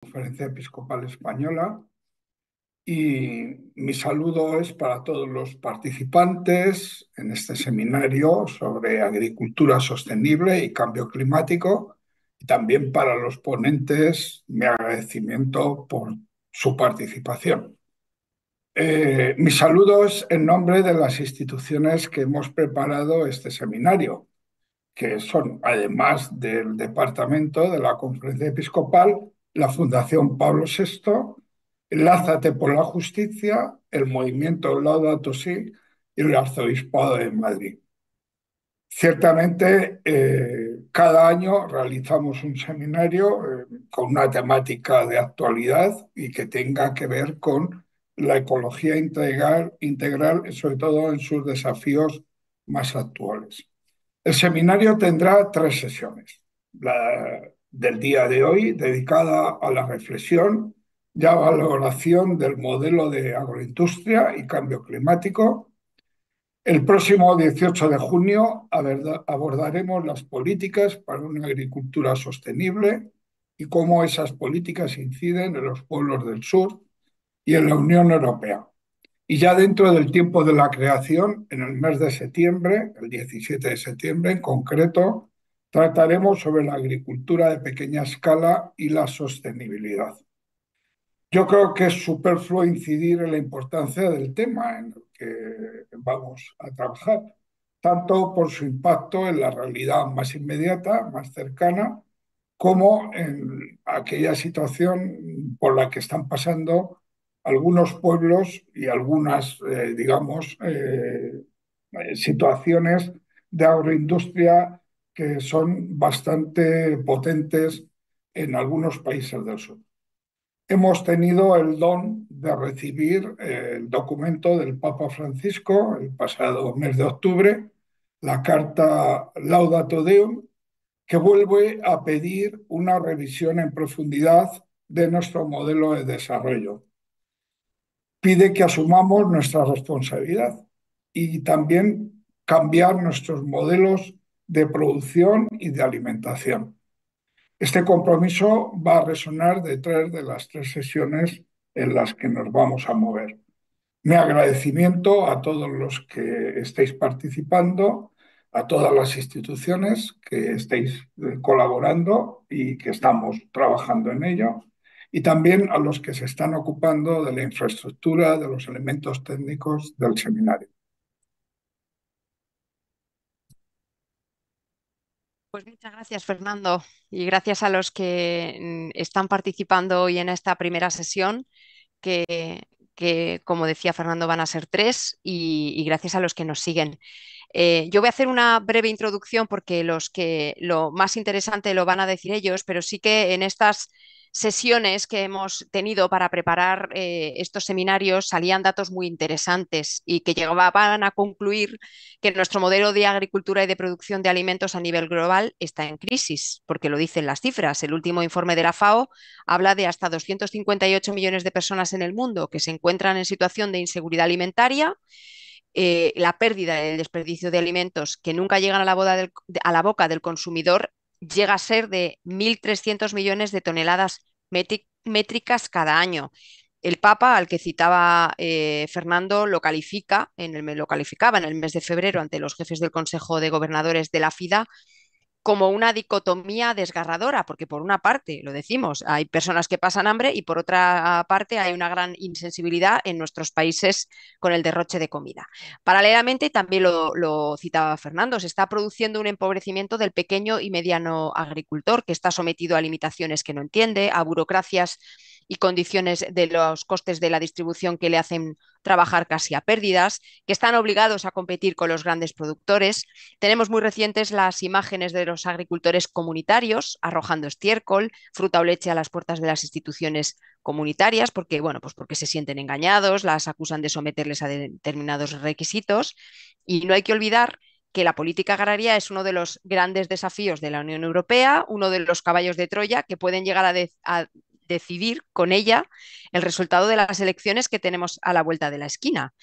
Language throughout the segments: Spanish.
Conferencia Episcopal Española. Y mi saludo es para todos los participantes en este seminario sobre agricultura sostenible y cambio climático. Y también para los ponentes, mi agradecimiento por su participación. Eh, mis saludos en nombre de las instituciones que hemos preparado este seminario, que son, además del departamento de la Conferencia Episcopal, la Fundación Pablo VI, Lázate por la Justicia, el movimiento Laudato Si y el Arzobispado de Madrid. Ciertamente, eh, cada año realizamos un seminario eh, con una temática de actualidad y que tenga que ver con la ecología integral, integral sobre todo en sus desafíos más actuales. El seminario tendrá tres sesiones. La, del día de hoy dedicada a la reflexión y a valoración del modelo de agroindustria y cambio climático. El próximo 18 de junio abordaremos las políticas para una agricultura sostenible y cómo esas políticas inciden en los pueblos del sur y en la Unión Europea. Y ya dentro del tiempo de la creación, en el mes de septiembre, el 17 de septiembre en concreto, Trataremos sobre la agricultura de pequeña escala y la sostenibilidad. Yo creo que es superfluo incidir en la importancia del tema en el que vamos a trabajar, tanto por su impacto en la realidad más inmediata, más cercana, como en aquella situación por la que están pasando algunos pueblos y algunas, eh, digamos, eh, situaciones de agroindustria que son bastante potentes en algunos países del sur. Hemos tenido el don de recibir eh, el documento del Papa Francisco el pasado mes de octubre, la carta Laudato Deum, que vuelve a pedir una revisión en profundidad de nuestro modelo de desarrollo. Pide que asumamos nuestra responsabilidad y también cambiar nuestros modelos de producción y de alimentación. Este compromiso va a resonar detrás de las tres sesiones en las que nos vamos a mover. Mi agradecimiento a todos los que estéis participando, a todas las instituciones que estéis eh, colaborando y que estamos trabajando en ello, y también a los que se están ocupando de la infraestructura, de los elementos técnicos del seminario. Pues muchas gracias, Fernando, y gracias a los que mm, están participando hoy en esta primera sesión, que, como decía Fernando, van a ser tres, y, gracias a los que nos siguen. Eh, yo voy a hacer una breve introducción porque los que lo más interesante lo van a decir ellos, pero sí que en estas sesiones que hemos tenido para preparar eh, estos seminarios salían datos muy interesantes y que llegaban a concluir que nuestro modelo de agricultura y de producción de alimentos a nivel global está en crisis, porque lo dicen las cifras. El último informe de la FAO habla de hasta 258 millones de personas en el mundo que se encuentran en situación de inseguridad alimentaria. Eh, la pérdida del desperdicio de alimentos que nunca llegan a la, a la boca del consumidor llega a ser de 1.300 millones de toneladas métricas cada año. El Papa, al que citaba eh, Fernando, lo califica, en el, lo calificaba en el mes de febrero ante los jefes del Consejo de Gobernadores de la FIDA como una dicotomía desgarradora, porque por una parte, lo decimos, hay personas que pasan hambre y por otra parte hay una gran insensibilidad en nuestros países con el derroche de comida. Paralelamente, también lo, citaba Fernando, se está produciendo un empobrecimiento del pequeño y mediano agricultor que está sometido a limitaciones que no entiende, a burocracias y condiciones de los costes de la distribución que le hacen trabajar casi a pérdidas, que están obligados a competir con los grandes productores. Tenemos muy recientes las imágenes de los agricultores comunitarios arrojando estiércol, fruta o leche a las puertas de las instituciones comunitarias, porque, bueno, pues porque se sienten engañados, las acusan de someterles a determinados requisitos. Y no hay que olvidar que la política agraria es uno de los grandes desafíos de la Unión Europea, uno de los caballos de Troya que pueden llegar a decidir con ella el resultado de las elecciones que tenemos a la vuelta de la esquina.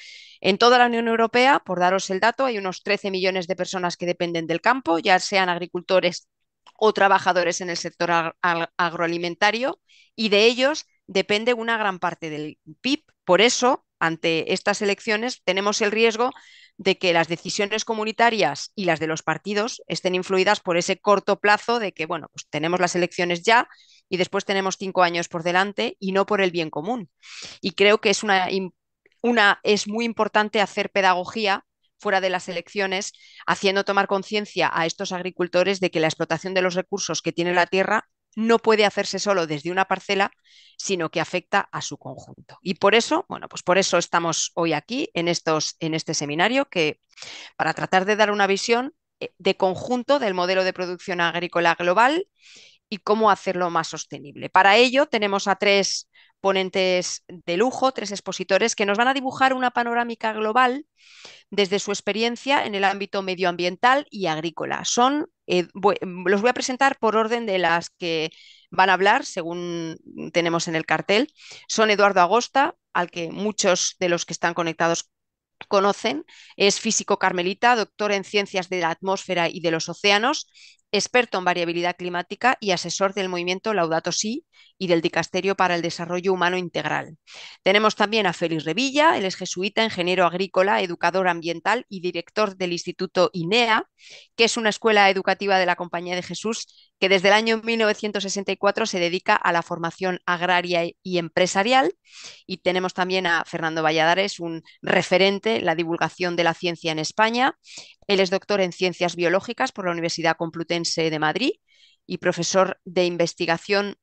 En toda la Unión Europea, por daros el dato, hay unos 13 millones de personas que dependen del campo, ya sean agricultores o trabajadores en el sector agroalimentario, y de ellos depende una gran parte del PIB. Por eso, ante estas elecciones, tenemos el riesgo de que las decisiones comunitarias y las de los partidos estén influidas por ese corto plazo de que, bueno, pues tenemos las elecciones ya, y después tenemos cinco años por delante y no por el bien común. Y creo que es una, una es muy importante hacer pedagogía fuera de las elecciones, haciendo tomar conciencia a estos agricultores de que la explotación de los recursos que tiene la tierra no puede hacerse solo desde una parcela, sino que afecta a su conjunto. Y por eso, bueno, pues por eso estamos hoy aquí en, estos, en este seminario, que para tratar de dar una visión eh, de conjunto del modelo de producción agrícola global y cómo hacerlo más sostenible. Para ello tenemos a tres ponentes de lujo, tres expositores que nos van a dibujar una panorámica global desde su experiencia en el ámbito medioambiental y agrícola. Son, eh, los voy a presentar por orden de las que van a hablar, según tenemos en el cartel. Son Eduardo Agosta, al que muchos de los que están conectados conocen, es físico carmelita, doctor en ciencias de la atmósfera y de los océanos, experto en variabilidad climática y asesor del movimiento Laudato Si y del Dicasterio para el Desarrollo Humano Integral. Tenemos también a Félix Revilla, él es jesuita, ingeniero agrícola, educador ambiental y director del Instituto INEA, que es una escuela educativa de la Compañía de Jesús que desde el año 1964 se dedica a la formación agraria y empresarial. Y tenemos también a Fernando Valladares, un referente en la divulgación de la ciencia en España, él es doctor en Ciencias Biológicas por la Universidad Complutense de Madrid y profesor de investigación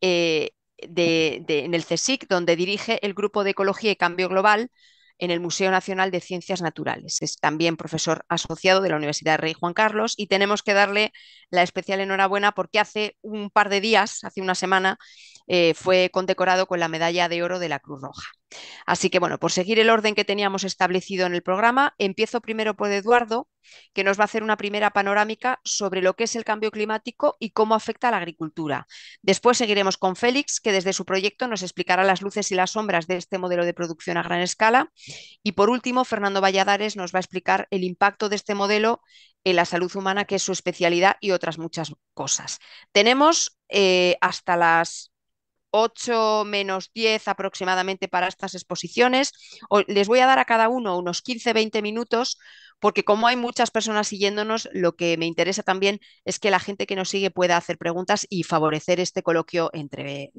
eh, en el CSIC, donde dirige el Grupo de Ecología y Cambio Global en el Museo Nacional de Ciencias Naturales. Es también profesor asociado de la Universidad Rey Juan Carlos y tenemos que darle la especial enhorabuena porque hace un par de días, hace una semana, eh, fue condecorado con la medalla de oro de la Cruz Roja. Así que bueno, por seguir el orden que teníamos establecido en el programa, empiezo primero por Eduardo, que nos va a hacer una primera panorámica sobre lo que es el cambio climático y cómo afecta a la agricultura. Después seguiremos con Félix, que desde su proyecto nos explicará las luces y las sombras de este modelo de producción a gran escala. Y por último, Fernando Valladares nos va a explicar el impacto de este modelo en la salud humana, que es su especialidad, y otras muchas cosas. Tenemos eh, hasta las 8 menos 10 aproximadamente para estas exposiciones. les voy a dar a cada uno unos 15-20 minutos porque como hay muchas personas siguiéndonos, lo que me interesa también es que la gente que nos sigue pueda hacer preguntas y favorecer este coloquio entre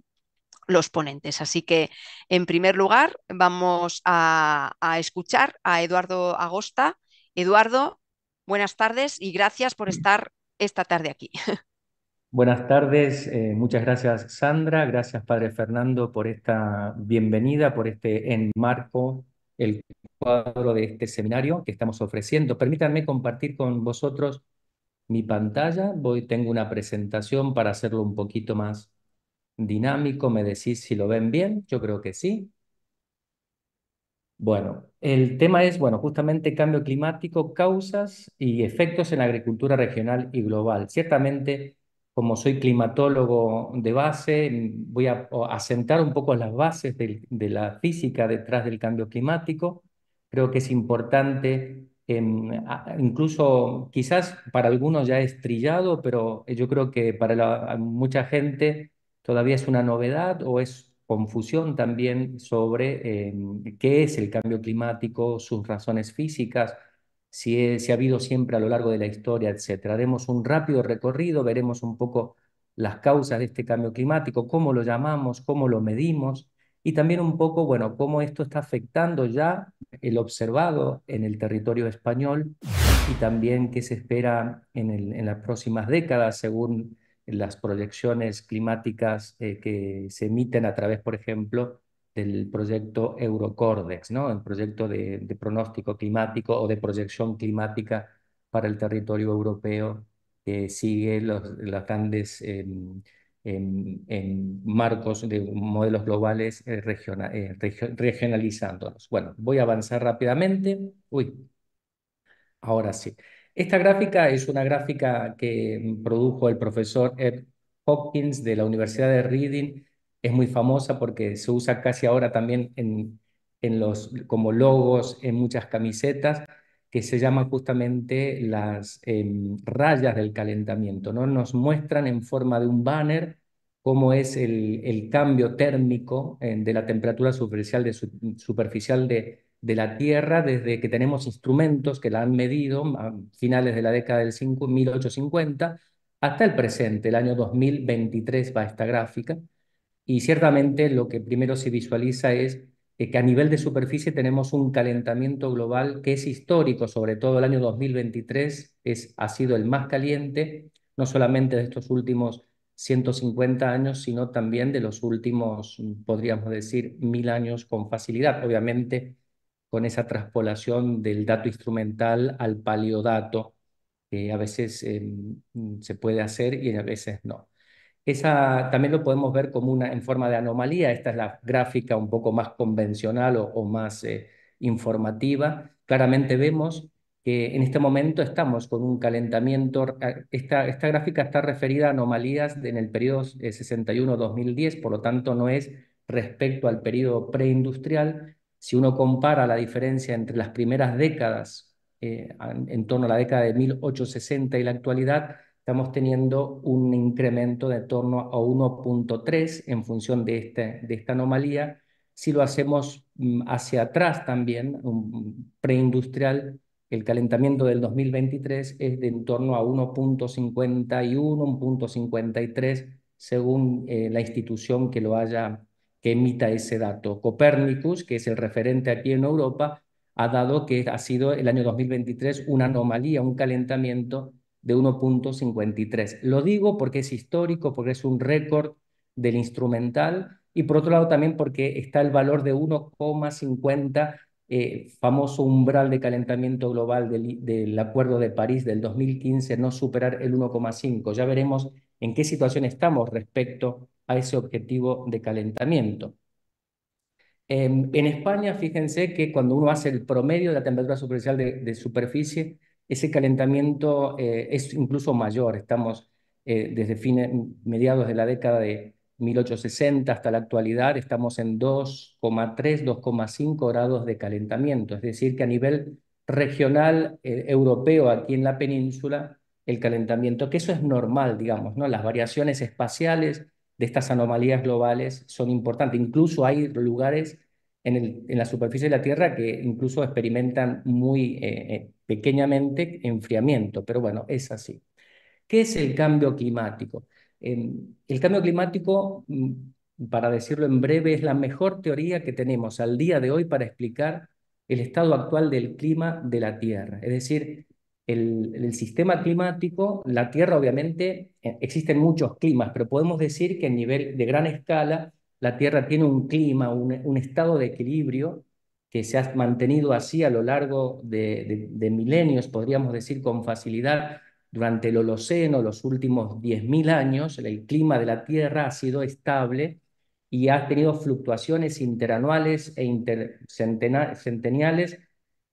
los ponentes. Así que, en primer lugar, vamos a escuchar a Eduardo Agosta. Eduardo, buenas tardes y gracias por estar esta tarde aquí. Buenas tardes, eh, muchas gracias Sandra, gracias Padre Fernando por esta bienvenida, por este enmarco, el cuadro de este seminario que estamos ofreciendo. Permítanme compartir con vosotros mi pantalla, voy, tengo una presentación para hacerlo un poquito más dinámico, me decís si lo ven bien, yo creo que sí. Bueno, el tema es, bueno, justamente cambio climático, causas y efectos en la agricultura regional y global. Ciertamente como soy climatólogo de base, voy a asentar un poco las bases de, la física detrás del cambio climático. Creo que es importante, em, incluso quizás para algunos ya es trillado, pero yo creo que para mucha gente todavía es una novedad o es confusión también sobre em, qué es el cambio climático, sus razones físicas si, ha habido siempre a lo largo de la historia, etc. Haremos un rápido recorrido, veremos un poco las causas de este cambio climático, cómo lo llamamos, cómo lo medimos y también un poco, bueno, cómo esto está afectando ya el observado en el territorio español y también qué se espera en, las próximas décadas según las proyecciones climáticas eh, que se emiten a través, por ejemplo, del proyecto Eurocordex, ¿no? el proyecto de, pronóstico climático o de proyección climática para el territorio europeo que sigue los, los grandes en, em, em, em, marcos de modelos globales eh, eh, Bueno, voy a avanzar rápidamente. Uy, ahora sí. Esta gráfica es una gráfica que produjo el profesor Ed Hopkins de la Universidad de Reading es muy famosa porque se usa casi ahora también en, en los, como logos en muchas camisetas, que se llama justamente las em, rayas del calentamiento. ¿no? Nos muestran en forma de un banner cómo es el, cambio térmico de la temperatura superficial de, superficial de, de, la Tierra desde que tenemos instrumentos que la han medido a finales de la década del 5, 1850 hasta el presente, el año 2023 va esta gráfica y ciertamente lo que primero se visualiza es que a nivel de superficie tenemos un calentamiento global que es histórico, sobre todo el año 2023 es, ha sido el más caliente, no solamente de estos últimos 150 años, sino también de los últimos, podríamos decir, mil años con facilidad, obviamente con esa traspolación del dato instrumental al paleodato, que a veces em, se puede hacer y a veces no. Esa también lo podemos ver como una en forma de anomalía. Esta es la gráfica un poco más convencional o, más eh, informativa. Claramente vemos que en este momento estamos con un calentamiento. Eh, esta, gráfica está referida a anomalías en el periodo 61-2010, eh, por lo tanto no es respecto al periodo preindustrial. Si uno compara la diferencia entre las primeras décadas, en torno a la década de 1860 y la actualidad, estamos teniendo un incremento de torno a 1.3 en función de, este, de esta anomalía. Si lo hacemos mm, hacia atrás también, preindustrial, el calentamiento del 2023 es de en torno a 1.51, 1.53, según eh, la institución que lo haya, que emita ese dato. Copernicus, que es el referente aquí en Europa, ha dado que ha sido el año 2023 una anomalía, un calentamiento de 1.53. Lo digo porque es histórico, porque es un récord del instrumental y por otro lado también porque está el valor de 1,50, eh, famoso umbral de calentamiento global del, Acuerdo de París del 2015, no superar el 1,5. Ya veremos en qué situación estamos respecto a ese objetivo de calentamiento. Em, en España, fíjense que cuando uno hace el promedio de la temperatura superficial de superficie, ese calentamiento eh, es incluso mayor. Estamos eh, desde fines, mediados de la década de 1860 hasta la actualidad, estamos en 2,3, 2,5 grados de calentamiento. Es decir, que a nivel regional eh, europeo, aquí en la península, el calentamiento, que eso es normal, digamos, ¿no? Las variaciones espaciales de estas anomalías globales son importantes. Incluso hay lugares en, la superficie de la Tierra que incluso experimentan muy eh, eh, pequeñamente enfriamiento, pero bueno, es así. ¿Qué es el cambio climático? Em, el cambio climático, mm, para decirlo en breve, es la mejor teoría que tenemos al día de hoy para explicar el estado actual del clima de la Tierra. Es decir, el, el sistema climático, la Tierra obviamente, eh, existen muchos climas, pero podemos decir que a nivel de gran escala, la Tierra tiene un clima, un, estado de equilibrio que se ha mantenido así a lo largo de, milenios, podríamos decir con facilidad, durante el Holoceno, los últimos 10.000 años, el clima de la Tierra ha sido estable y ha tenido fluctuaciones interanuales e intercentenales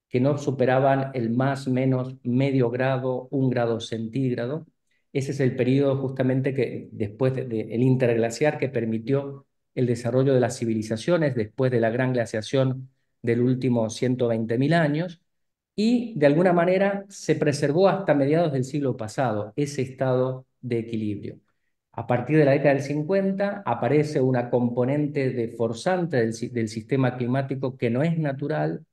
que no superaban el más menos medio grado, un grado centígrado. Ese es el periodo justamente que después del de, interglaciar que permitió el desarrollo de las civilizaciones después de la gran glaciación del último 120.000 años y de alguna manera se preservó hasta mediados del siglo pasado ese estado de equilibrio. A partir de la década del 50 aparece una componente de forzante del, del sistema climático que no es natural,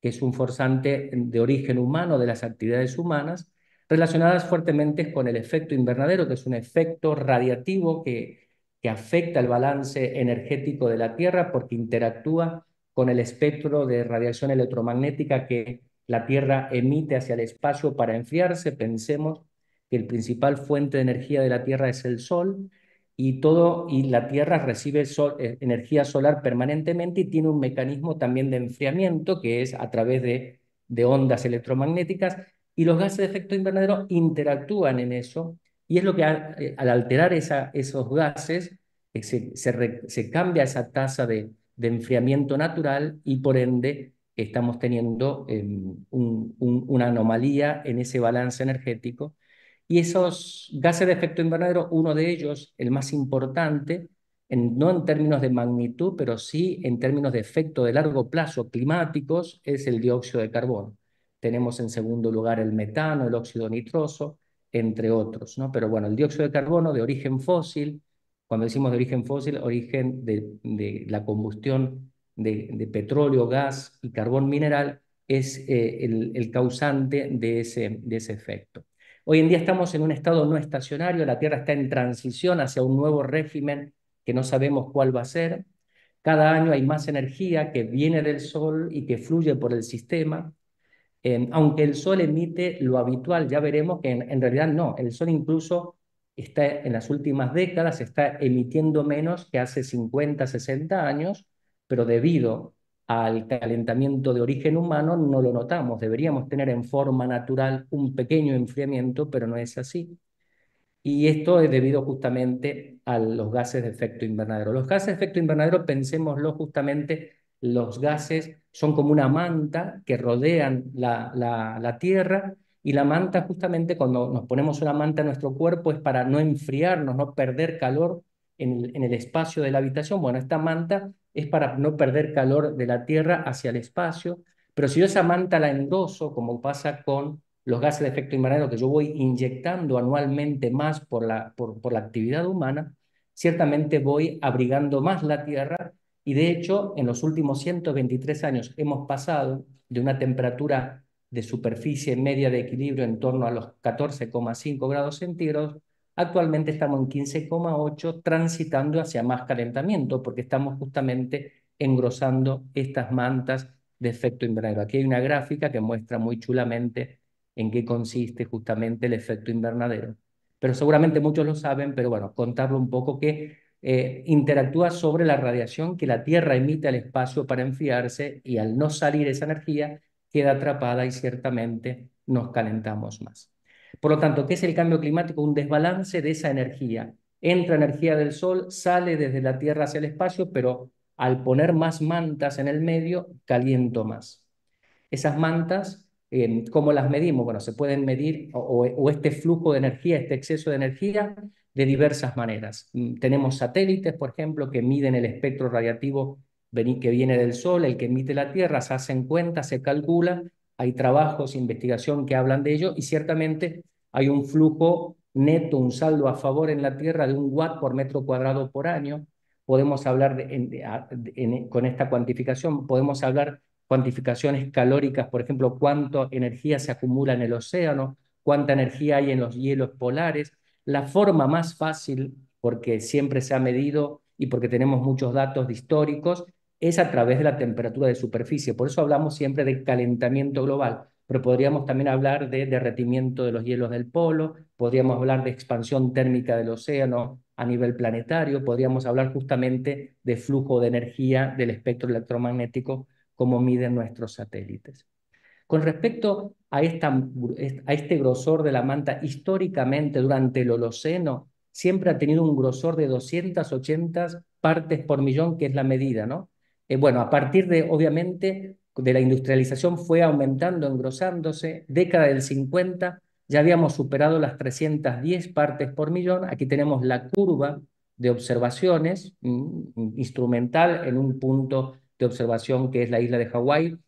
que es un forzante de origen humano de las actividades humanas, relacionadas fuertemente con el efecto invernadero, que es un efecto radiativo que que afecta el balance energético de la Tierra porque interactúa con el espectro de radiación electromagnética que la Tierra emite hacia el espacio para enfriarse. Pensemos que el principal fuente de energía de la Tierra es el Sol y, todo, y la Tierra recibe eh, energía solar permanentemente y tiene un mecanismo también de enfriamiento que es a través de ondas electromagnéticas y los gases de efecto invernadero interactúan en eso y es lo que eh, al alterar esos gases eh, se, cambia esa tasa de, enfriamiento natural y por ende estamos teniendo em, una anomalía en ese balance energético. Y esos gases de efecto invernadero, uno de ellos, el más importante, no en términos de magnitud, pero sí en términos de efecto de largo plazo climáticos, es el dióxido de carbono. Tenemos en segundo lugar el metano, el óxido nitroso, entre otros. ¿no? Pero bueno, el dióxido de carbono de origen fósil, cuando decimos de origen fósil, origen de, la combustión de, petróleo, gas y carbón mineral, es eh, el, causante de ese efecto. Hoy en día estamos en un estado no estacionario, la Tierra está en transición hacia un nuevo régimen que no sabemos cuál va a ser. Cada año hay más energía que viene del Sol y que fluye por el sistema aunque el Sol emite lo habitual, ya veremos que en, realidad no, el Sol incluso está en las últimas décadas está emitiendo menos que hace 50, 60 años, pero debido al calentamiento de origen humano no lo notamos. Deberíamos tener en forma natural un pequeño enfriamiento, pero no es así. Y esto es debido justamente a los gases de efecto invernadero. Los gases de efecto invernadero, pensémoslo justamente los gases son como una manta que rodean la, Tierra y la manta justamente cuando nos ponemos una manta en nuestro cuerpo es para no enfriarnos, no perder calor en el, espacio de la habitación. Bueno, esta manta es para no perder calor de la Tierra hacia el espacio, pero si yo esa manta la endoso, como pasa con los gases de efecto invernadero que yo voy inyectando anualmente más por la actividad humana, ciertamente voy abrigando más la Tierra y de hecho, en los últimos 123 años hemos pasado de una temperatura de superficie media de equilibrio en torno a los 14,5 grados centígrados, actualmente estamos en 15,8 transitando hacia más calentamiento porque estamos justamente engrosando estas mantas de efecto invernadero. Aquí hay una gráfica que muestra muy chulamente en qué consiste justamente el efecto invernadero. Pero seguramente muchos lo saben, pero bueno, contarlo un poco que eh, interactúa sobre la radiación que la Tierra emite al espacio para enfriarse y al no salir esa energía queda atrapada y ciertamente nos calentamos más. Por lo tanto, ¿qué es el cambio climático? Un desbalance de esa energía. Entra energía del Sol, sale desde la Tierra hacia el espacio, pero al poner más mantas en el medio, caliento más. Esas mantas eh, ¿Cómo las medimos? Bueno, se pueden medir o, este flujo de energía, este exceso de energía, de diversas maneras. Mm, tenemos satélites, por ejemplo, que miden el espectro radiativo que viene del Sol, el que emite la Tierra, se hacen cuentas, se calcula, hay trabajos, investigación que hablan de ello y ciertamente hay un flujo neto, un saldo a favor en la Tierra de un watt por metro cuadrado por año. Podemos hablar con esta cuantificación, podemos hablar cuantificaciones calóricas, por ejemplo, cuánta energía se acumula en el océano, cuánta energía hay en los hielos polares, la forma más fácil, porque siempre se ha medido y porque tenemos muchos datos históricos, es a través de la temperatura de superficie. Por eso hablamos siempre de calentamiento global, pero podríamos también hablar de derretimiento de los hielos del polo, podríamos hablar de expansión térmica del océano a nivel planetario, podríamos hablar justamente de flujo de energía del espectro electromagnético como miden nuestros satélites. Con respecto a, este grosor de la manta, históricamente durante el Holoceno siempre ha tenido un grosor de 280 partes por millón, que es la medida, ¿no? Eh, bueno, a partir de, obviamente, de la industrialización fue aumentando, engrosándose. Década del 50 ya habíamos superado las 310 partes por millón. Aquí tenemos la curva de observaciones mm, instrumental en un punto de observación que es la isla de Hawái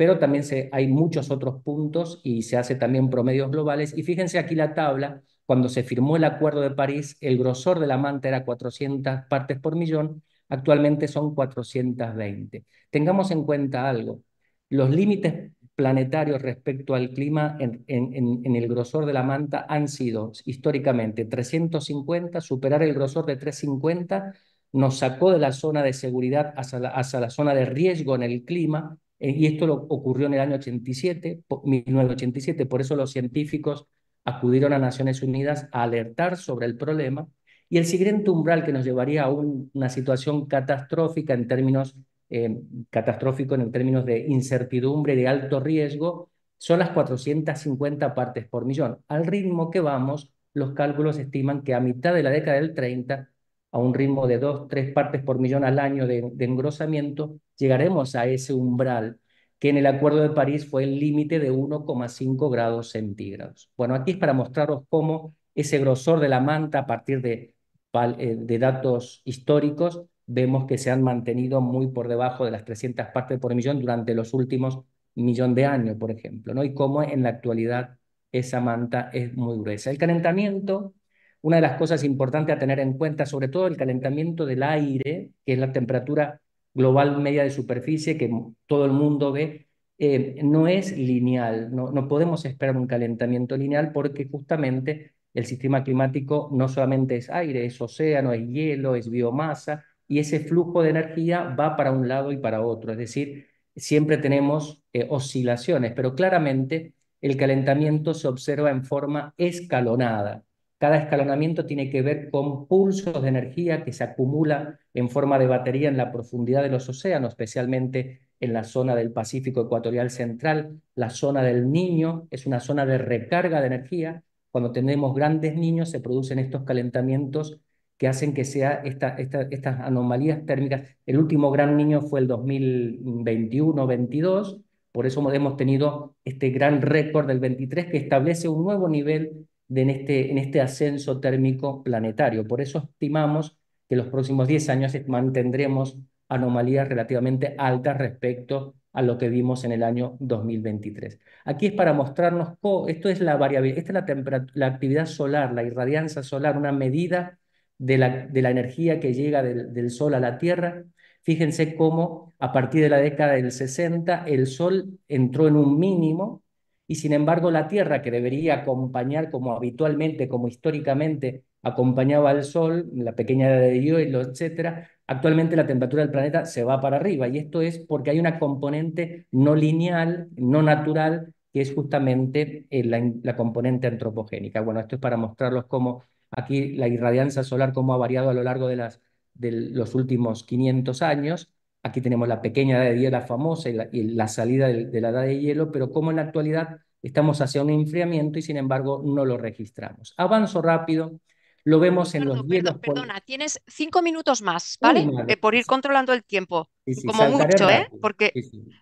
pero también hay muchos otros puntos y se hace también promedios globales. Y fíjense aquí la tabla, cuando se firmó el Acuerdo de París, el grosor de la manta era 400 partes por millón, actualmente son 420. Tengamos en cuenta algo, los límites planetarios respecto al clima en, el grosor de la manta han sido históricamente 350, superar el grosor de 350 nos sacó de la zona de seguridad hasta la zona de riesgo en el clima eh, y esto ocurrió en el año 87, 1987, por eso los científicos acudieron a Naciones Unidas a alertar sobre el problema y el siguiente umbral que nos llevaría a una situación catastrófica en términos eh, en términos de incertidumbre y de alto riesgo son las 450 partes por millón. Al ritmo que vamos, los cálculos estiman que a mitad de la década del 30 a un ritmo de 2, 3 partes por millón al año de, engrosamiento, llegaremos a ese umbral que en el Acuerdo de París fue el límite de 1,5 grados centígrados. Bueno, aquí es para mostraros cómo ese grosor de la manta a partir de, eh, de datos históricos vemos que se han mantenido muy por debajo de las 300 partes por millón durante los últimos millón de años, por ejemplo, ¿no? y cómo en la actualidad esa manta es muy gruesa. El calentamiento una de las cosas importantes a tener en cuenta, sobre todo el calentamiento del aire, que es la temperatura global media de superficie que todo el mundo ve, eh, no es lineal, no, podemos esperar un calentamiento lineal porque justamente el sistema climático no solamente es aire, es océano, es hielo, es biomasa, y ese flujo de energía va para un lado y para otro, es decir, siempre tenemos eh, oscilaciones, pero claramente el calentamiento se observa en forma escalonada. Cada escalonamiento tiene que ver con pulsos de energía que se acumulan en forma de batería en la profundidad de los océanos, especialmente en la zona del Pacífico Ecuatorial Central. La zona del niño es una zona de recarga de energía. Cuando tenemos grandes niños se producen estos calentamientos que hacen que sea estas anomalías térmicas. El último gran niño fue el 2021-22, por eso hemos tenido este gran récord del 23 que establece un nuevo nivel este, en, este, ascenso térmico planetario. Por eso estimamos que los próximos 10 años mantendremos anomalías relativamente altas respecto a lo que vimos en el año 2023. Aquí es para mostrarnos, cómo, esto es la esta es la, actividad solar, la irradianza solar, una medida de la, de la energía que llega del, del Sol a la Tierra. Fíjense cómo a partir de la década del 60 el Sol entró en un mínimo y sin embargo la Tierra, que debería acompañar como habitualmente, como históricamente acompañaba al Sol, la pequeña edad de hielo, etc., actualmente la temperatura del planeta se va para arriba y esto es porque hay una componente no lineal, no natural, que es justamente eh, la, componente antropogénica. Bueno, esto es para mostrarlos cómo aquí la irradianza solar, cómo ha variado a lo largo de, las, de los últimos 500 años Aquí tenemos la pequeña edad de hielo, la famosa, y la, salida de, la edad de hielo, pero como en la actualidad estamos hacia un enfriamiento y sin embargo no lo registramos. Avanzo rápido, lo vemos en los hielos. perdona, tienes cinco minutos más, ¿vale? Eh, por ir controlando el tiempo. Como mucho, ¿eh? Porque,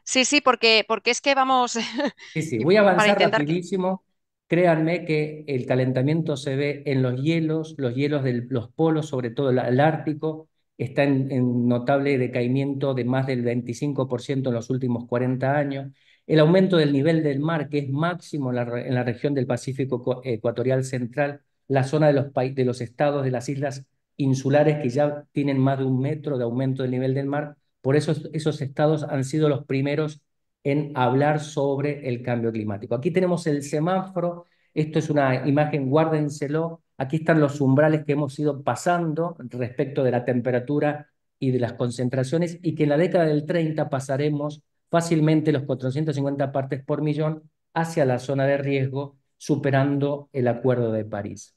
sí, sí, porque, porque es que vamos. Sí, sí, voy a avanzar rapidísimo. Créanme que el calentamiento se ve en los hielos, los hielos de los polos, sobre todo el Ártico, está en, notable decaimiento de más del 25% en los últimos 40 años, el aumento del nivel del mar, que es máximo en la, región del Pacífico Ecuatorial Central, la zona de los, de los estados de las islas insulares que ya tienen más de un metro de aumento del nivel del mar, por eso esos estados han sido los primeros en hablar sobre el cambio climático. Aquí tenemos el semáforo, esto es una imagen, guárdenselo, Aquí están los umbrales que hemos ido pasando respecto de la temperatura y de las concentraciones y que en la década del 30 pasaremos fácilmente los 450 partes por millón hacia la zona de riesgo, superando el Acuerdo de París.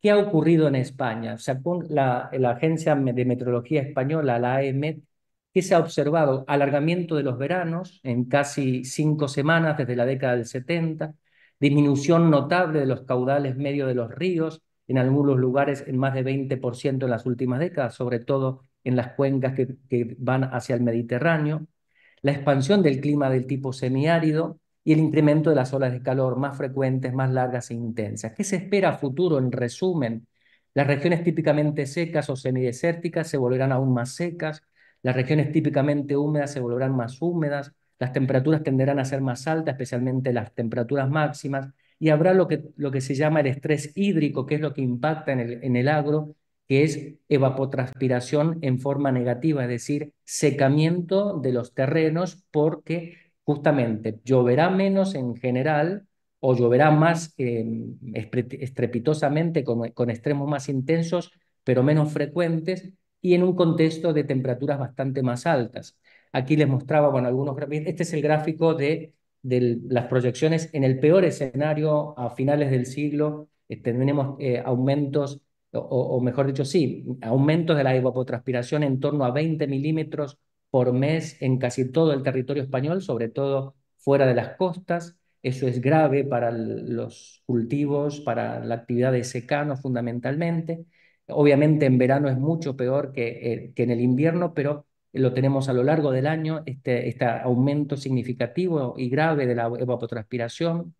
¿Qué ha ocurrido en España? Según la, Agencia de Meteorología Española, la AEMET, que se ha observado alargamiento de los veranos en casi cinco semanas desde la década del 70, disminución notable de los caudales medios de los ríos, en algunos lugares en más de 20% en las últimas décadas, sobre todo en las cuencas que, que van hacia el Mediterráneo, la expansión del clima del tipo semiárido y el incremento de las olas de calor más frecuentes, más largas e intensas. ¿Qué se espera a futuro? En resumen, las regiones típicamente secas o semidesérticas se volverán aún más secas, las regiones típicamente húmedas se volverán más húmedas, las temperaturas tenderán a ser más altas, especialmente las temperaturas máximas, y habrá lo que, lo que se llama el estrés hídrico, que es lo que impacta en el, en el agro, que es evapotranspiración en forma negativa, es decir, secamiento de los terrenos porque justamente lloverá menos en general o lloverá más em, estrepitosamente con, extremos más intensos, pero menos frecuentes y en un contexto de temperaturas bastante más altas. Aquí les mostraba, bueno, algunos Este es el gráfico de de las proyecciones, en el peor escenario, a finales del siglo, tenemos eh, tendremos eh, aumentos, o, mejor dicho, sí, aumentos de la evapotranspiración en torno a 20 milímetros por mes en casi todo el territorio español, sobre todo fuera de las costas. Eso es grave para los cultivos, para la actividad de secano fundamentalmente. Obviamente en verano es mucho peor que, eh, que en el invierno, pero lo tenemos a lo largo del año, este, este aumento significativo y grave de la evapotranspiración.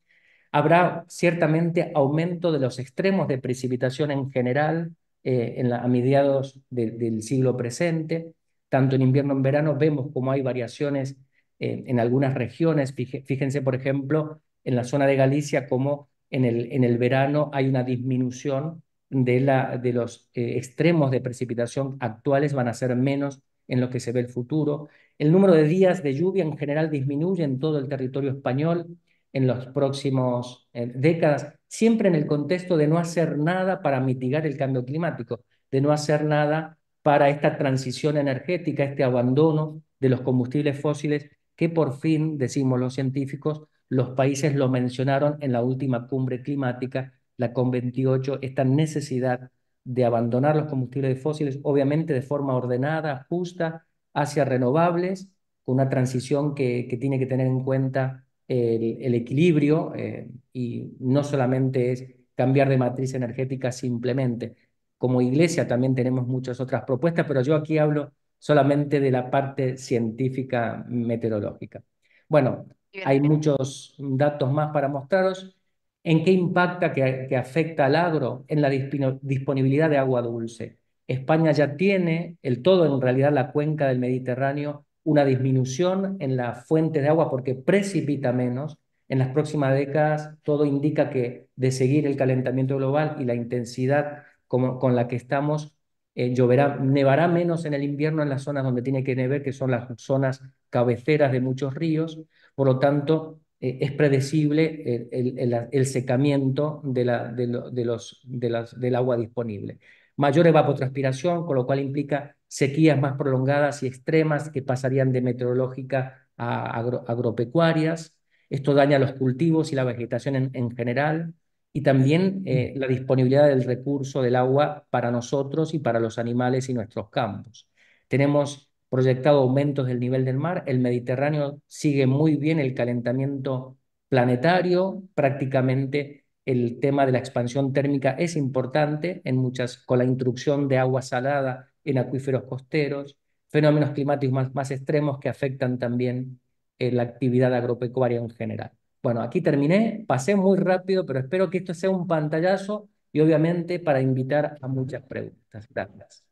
Habrá ciertamente aumento de los extremos de precipitación en general eh, a mediados del siglo presente. Tanto en invierno como en verano vemos cómo hay variaciones eh, en algunas regiones. Fíjense, por ejemplo, en la zona de Galicia, como en el, en el verano hay una disminución de, la, de los eh, extremos de precipitación actuales, van a ser menos en lo que se ve el futuro. El número de días de lluvia en general disminuye en todo el territorio español en las próximas eh, décadas, siempre en el contexto de no hacer nada para mitigar el cambio climático, de no hacer nada para esta transición energética, este abandono de los combustibles fósiles que por fin, decimos los científicos, los países lo mencionaron en la última cumbre climática, la COP28, esta necesidad de abandonar los combustibles fósiles, obviamente de forma ordenada, justa, hacia renovables, con una transición que, tiene que tener en cuenta el, equilibrio eh, y no solamente es cambiar de matriz energética simplemente. Como iglesia también tenemos muchas otras propuestas, pero yo aquí hablo solamente de la parte científica meteorológica. Bueno, hay muchos datos más para mostraros. ¿En qué impacta que, afecta al agro? En la disponibilidad de agua dulce. España ya tiene, el todo en realidad la cuenca del Mediterráneo, una disminución en la fuente de agua porque precipita menos. En las próximas décadas todo indica que de seguir el calentamiento global y la intensidad como, con la que estamos, eh, lloverá, nevará menos en el invierno en las zonas donde tiene que nevar, que son las zonas cabeceras de muchos ríos. Por lo tanto, eh, es predecible el, secamiento de la, de los, de las, del agua disponible. Mayor evapotranspiración, con lo cual implica sequías más prolongadas y extremas que pasarían de meteorológica a agropecuarias. Esto daña los cultivos y la vegetación en, general y también eh, la disponibilidad del recurso del agua para nosotros y para los animales y nuestros campos. Tenemos proyectado aumentos del nivel del mar, el Mediterráneo sigue muy bien el calentamiento planetario, prácticamente el tema de la expansión térmica es importante en muchas, con la introducción de agua salada en acuíferos costeros, fenómenos climáticos más, extremos que afectan también eh, la actividad agropecuaria en general. Bueno, aquí terminé, pasé muy rápido, pero espero que esto sea un pantallazo y obviamente para invitar a muchas preguntas. Gracias.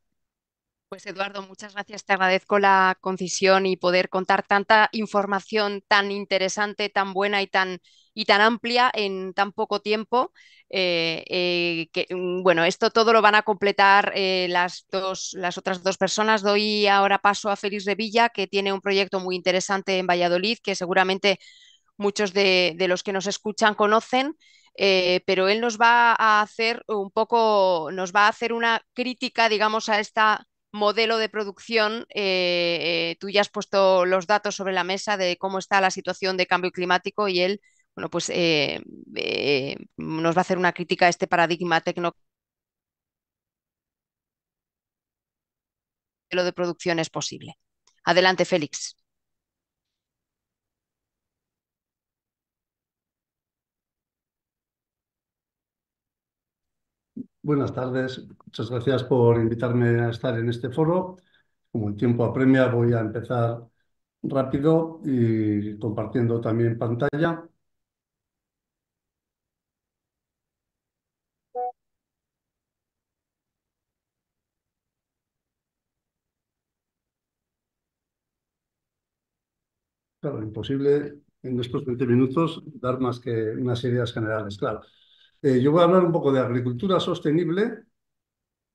Pues Eduardo, muchas gracias. Te agradezco la concisión y poder contar tanta información tan interesante, tan buena y tan, y tan amplia en tan poco tiempo. Eh, eh, que, mm, bueno, esto todo lo van a completar eh, las, dos, las otras dos personas. Doy ahora paso a Félix Villa, que tiene un proyecto muy interesante en Valladolid, que seguramente muchos de, los que nos escuchan conocen. pero él nos va a hacer un poco, nos va a hacer una crítica, digamos, a esta modelo de producción, eh, eh, tú ya has puesto los datos sobre la mesa de cómo está la situación de cambio climático y él, bueno, pues eh, nos va a hacer una crítica a este paradigma tecno de producción es posible. Adelante, Félix. Buenas tardes, muchas gracias por invitarme a estar en este foro. Como el tiempo apremia, voy a empezar rápido y compartiendo también pantalla. Claro, imposible en estos 20 minutos dar más que unas ideas generales, claro. Eh, yo voy a hablar un poco de agricultura sostenible,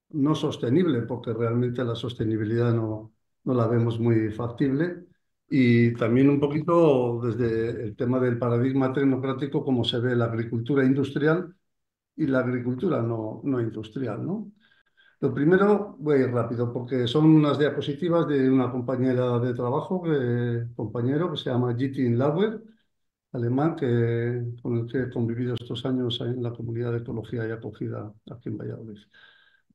no sostenible, porque realmente la sostenibilidad no, no la vemos muy factible, y también un poquito desde el tema del paradigma tecnocrático, cómo se ve la agricultura industrial y la agricultura no, no industrial. ¿no? Lo primero, voy a ir rápido, porque son unas diapositivas de una compañera de trabajo, compañero, que se llama Jitin Lauer, alemán con el que he convivido estos años en la comunidad de ecología y acogida aquí en Valladolid.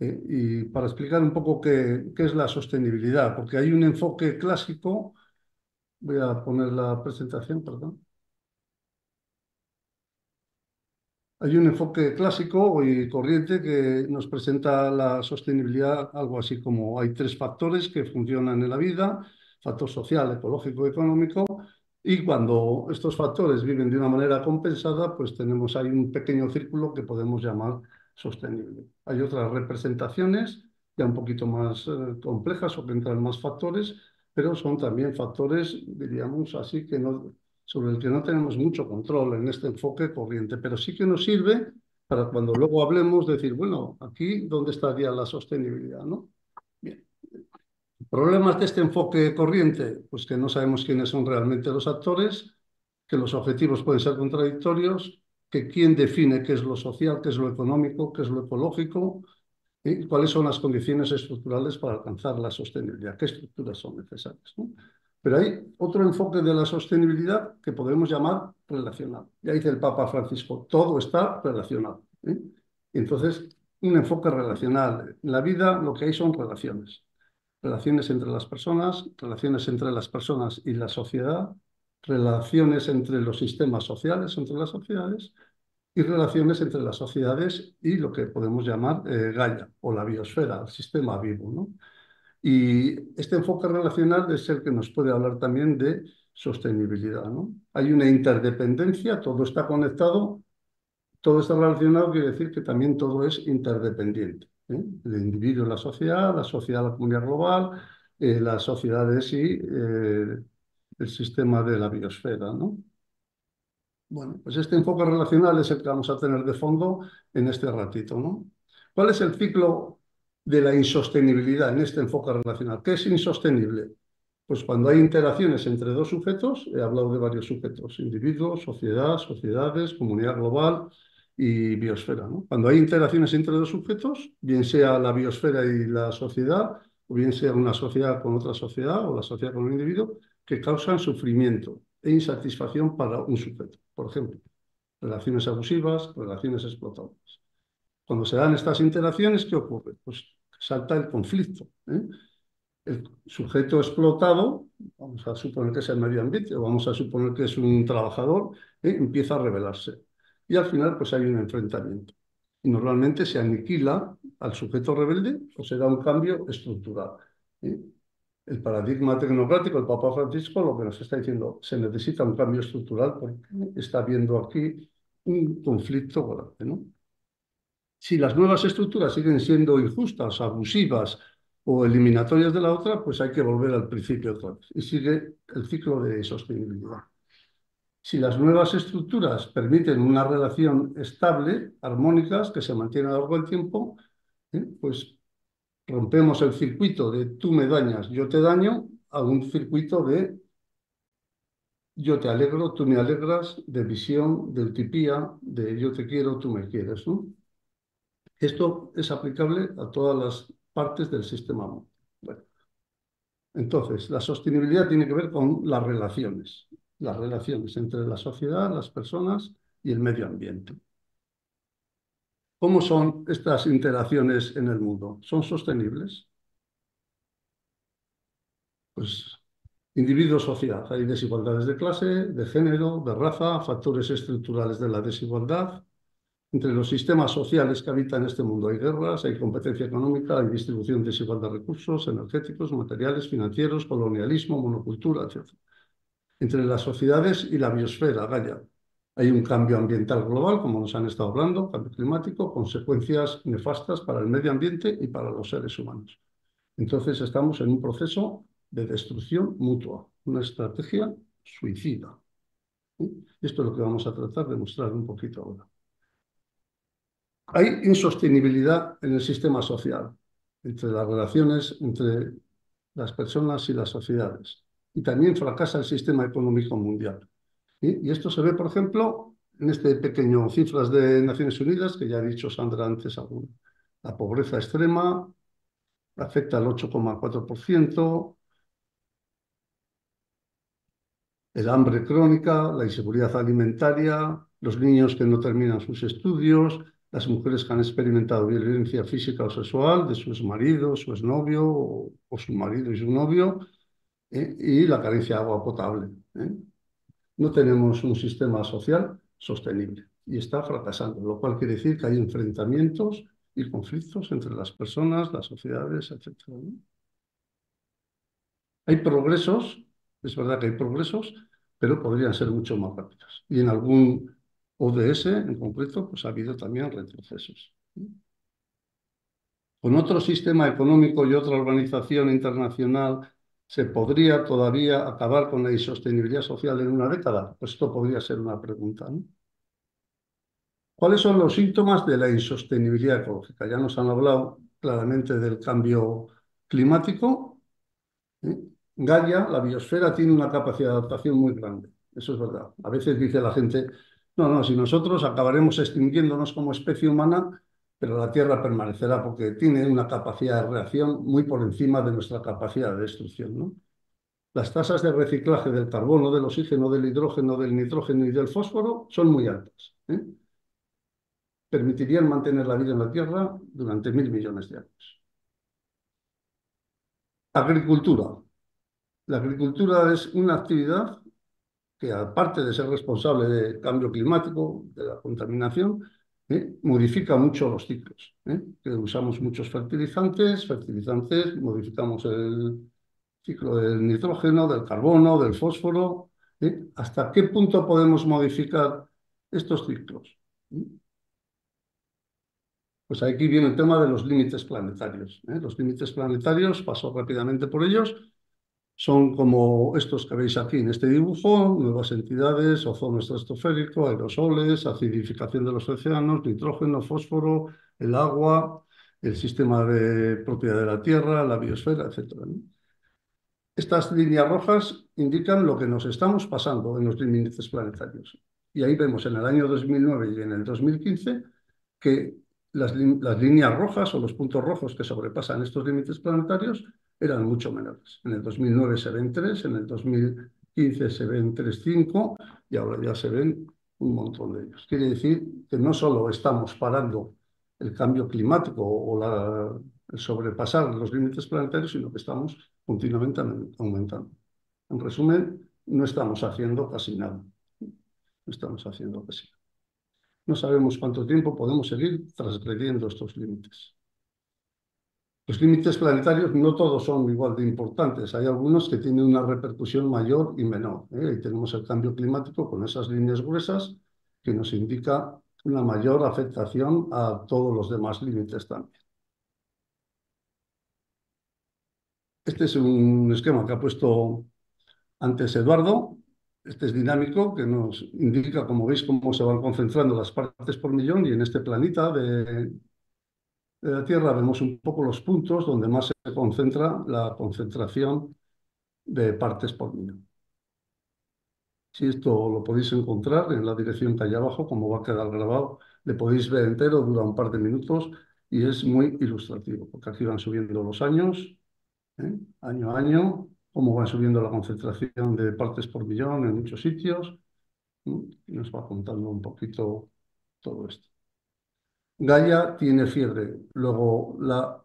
Eh, y para explicar un poco qué, qué, es la sostenibilidad, porque hay un enfoque clásico, voy a poner la presentación, perdón. Hay un enfoque clásico y corriente que nos presenta la sostenibilidad algo así como hay tres factores que funcionan en la vida, factor social, ecológico, económico, y cuando estos factores viven de una manera compensada, pues tenemos ahí un pequeño círculo que podemos llamar sostenible. Hay otras representaciones ya un poquito más eh, complejas o que entran más factores, pero son también factores, diríamos así, que no, sobre el que no tenemos mucho control en este enfoque corriente, pero sí que nos sirve para cuando luego hablemos decir, bueno, aquí dónde estaría la sostenibilidad, ¿no? Problemas de este enfoque corriente, pues que no sabemos quiénes son realmente los actores, que los objetivos pueden ser contradictorios, que quién define qué es lo social, qué es lo económico, qué es lo ecológico y cuáles son las condiciones estructurales para alcanzar la sostenibilidad, qué estructuras son necesarias. Pero hay otro enfoque de la sostenibilidad que podemos llamar relacional. Ya dice el Papa Francisco, todo está relacionado. ¿eh? Entonces, un enfoque relacional. En la vida lo que hay son relaciones relaciones entre las personas, relaciones entre las personas y la sociedad, relaciones entre los sistemas sociales, entre las sociedades, y relaciones entre las sociedades y lo que podemos llamar eh, Gaia o la biosfera, el sistema vivo. ¿no? Y este enfoque relacional es el que nos puede hablar también de sostenibilidad. ¿no? Hay una interdependencia, todo está conectado, todo está relacionado, quiere decir que también todo es interdependiente. ¿eh? el individuo en la sociedad, la sociedad en la comunidad global, eh, la sociedad en sí, eh, el sistema de la biosfera. ¿no? Bueno, pues este enfoque relacional es el que vamos a tener de fondo en este ratito. ¿Cuál es el ciclo de la insostenibilidad en este enfoque relacional? ¿Qué es insostenible? Pues cuando hay interacciones entre dos sujetos, he hablado de varios sujetos, individuos, sociedad, sociedades, comunidad global, y biosfera. Cuando hay interacciones entre dos sujetos, bien sea la biosfera y la sociedad, o bien sea una sociedad con otra sociedad, o la sociedad con un individuo, que causan sufrimiento e insatisfacción para un sujeto. Por ejemplo, relaciones abusivas, relaciones explotadoras. Cuando se dan estas interacciones, ¿qué ocurre? Pues salta el conflicto. ¿eh? El sujeto explotado, vamos a suponer que es el medio ambiente, o vamos a suponer que es un trabajador, ¿eh? empieza a rebelarse y al final pues hay un enfrentamiento. Y normalmente se aniquila al sujeto rebelde o se da un cambio estructural. El paradigma tecnocrático el Papa Francisco lo que nos está diciendo, se necesita un cambio estructural porque está habiendo aquí un conflicto grande. ¿no? Si las nuevas estructuras siguen siendo injustas, abusivas o eliminatorias de la otra, pues hay que volver al principio otra Y sigue el ciclo de sostenibilidad. Si las nuevas estructuras permiten una relación estable, armónicas, que se mantiene a lo largo del tiempo, ¿eh? pues rompemos el circuito de tú me dañas, yo te daño, a un circuito de yo te alegro, tú me alegras, de visión, de utopía, de yo te quiero, tú me quieres. Esto es aplicable a todas las partes del sistema. Entonces, la sostenibilidad tiene que ver con las relaciones las relaciones entre la sociedad, las personas y el medio ambiente. ¿Cómo son estas interacciones en el mundo? ¿Son sostenibles? Pues individuo-sociedad. Hay desigualdades de clase, de género, de raza, factores estructurales de la desigualdad. Entre los sistemas sociales que habitan este mundo hay guerras, hay competencia económica, hay distribución desigual de recursos energéticos, materiales, financieros, colonialismo, monocultura, etc entre las sociedades y la biosfera, Hay un cambio ambiental global, como nos han estado hablando, cambio climático, consecuencias nefastas para el medio ambiente y para los seres humanos. Entonces estamos en un proceso de destrucción mutua, una estrategia suicida. Esto es lo que vamos a tratar de mostrar un poquito ahora. Hay insostenibilidad en el sistema social, entre las relaciones entre las personas y las sociedades y también fracasa el sistema económico mundial. Y esto se ve, por ejemplo, en este pequeño cifras de Naciones Unidas, que ya ha dicho Sandra antes aún. La pobreza extrema afecta al 8,4%, el hambre crónica, la inseguridad alimentaria, los niños que no terminan sus estudios, las mujeres que han experimentado violencia física o sexual de sus maridos, su exnovio o su marido y su novio, y la carencia de agua potable. ¿eh? No tenemos un sistema social sostenible y está fracasando, lo cual quiere decir que hay enfrentamientos y conflictos entre las personas, las sociedades, etc. Hay progresos, es verdad que hay progresos, pero podrían ser mucho más rápidos. Y en algún ODS en concreto, pues ha habido también retrocesos. Con otro sistema económico y otra organización internacional ¿Se podría todavía acabar con la insostenibilidad social en una década? Pues esto podría ser una pregunta. ¿Cuáles son los síntomas de la insostenibilidad ecológica? Ya nos han hablado claramente del cambio climático. ¿eh? Gaia, la biosfera, tiene una capacidad de adaptación muy grande. Eso es verdad. A veces dice la gente, no, no, si nosotros acabaremos extinguiéndonos como especie humana pero la Tierra permanecerá porque tiene una capacidad de reacción muy por encima de nuestra capacidad de destrucción. Las tasas de reciclaje del carbono, del oxígeno, del hidrógeno, del nitrógeno y del fósforo son muy altas. ¿eh? Permitirían mantener la vida en la Tierra durante mil millones de años. Agricultura. La agricultura es una actividad que, aparte de ser responsable del cambio climático, de la contaminación, ¿eh? modifica mucho los ciclos. ¿eh? usamos muchos fertilizantes, fertilizantes, modificamos el ciclo del nitrógeno, del carbono, del fósforo. ¿eh? ¿Hasta qué punto podemos modificar estos ciclos? ¿Mm? Pues aquí viene el tema de los límites planetarios. Los límites planetarios, paso rápidamente por ellos, son como estos que veis aquí en este dibujo, nuevas entidades, ozono estratosférico, aerosoles, acidificación de los océanos, nitrógeno, fósforo, el agua, el sistema de propiedad de la Tierra, la biosfera, etc. Estas líneas rojas indican lo que nos estamos pasando en los límites planetarios. Y ahí vemos en el año 2009 y en el 2015 que las, las líneas rojas o los puntos rojos que sobrepasan estos límites planetarios eran mucho menores. En el 2009 se ven 3, en el 2015 se ven cinco y ahora ya se ven un montón de ellos. Quiere decir que no solo estamos parando el cambio climático o la, el sobrepasar los límites planetarios, sino que estamos continuamente aumentando. En resumen, no estamos haciendo casi nada. No estamos haciendo casi nada. No sabemos cuánto tiempo podemos seguir transgrediendo estos límites. Los límites planetarios no todos son igual de importantes, hay algunos que tienen una repercusión mayor y menor. Ahí ¿eh? tenemos el cambio climático con esas líneas gruesas que nos indica una mayor afectación a todos los demás límites también. Este es un esquema que ha puesto antes Eduardo. Este es dinámico, que nos indica, como veis, cómo se van concentrando las partes por millón y en este planeta de de la Tierra vemos un poco los puntos donde más se concentra la concentración de partes por millón. Si esto lo podéis encontrar en la dirección que hay abajo, como va a quedar grabado, le podéis ver entero, dura un par de minutos y es muy ilustrativo, porque aquí van subiendo los años, ¿eh? año a año, cómo va subiendo la concentración de partes por millón en muchos sitios. Y nos va contando un poquito todo esto. Gaia tiene fiebre. Luego, la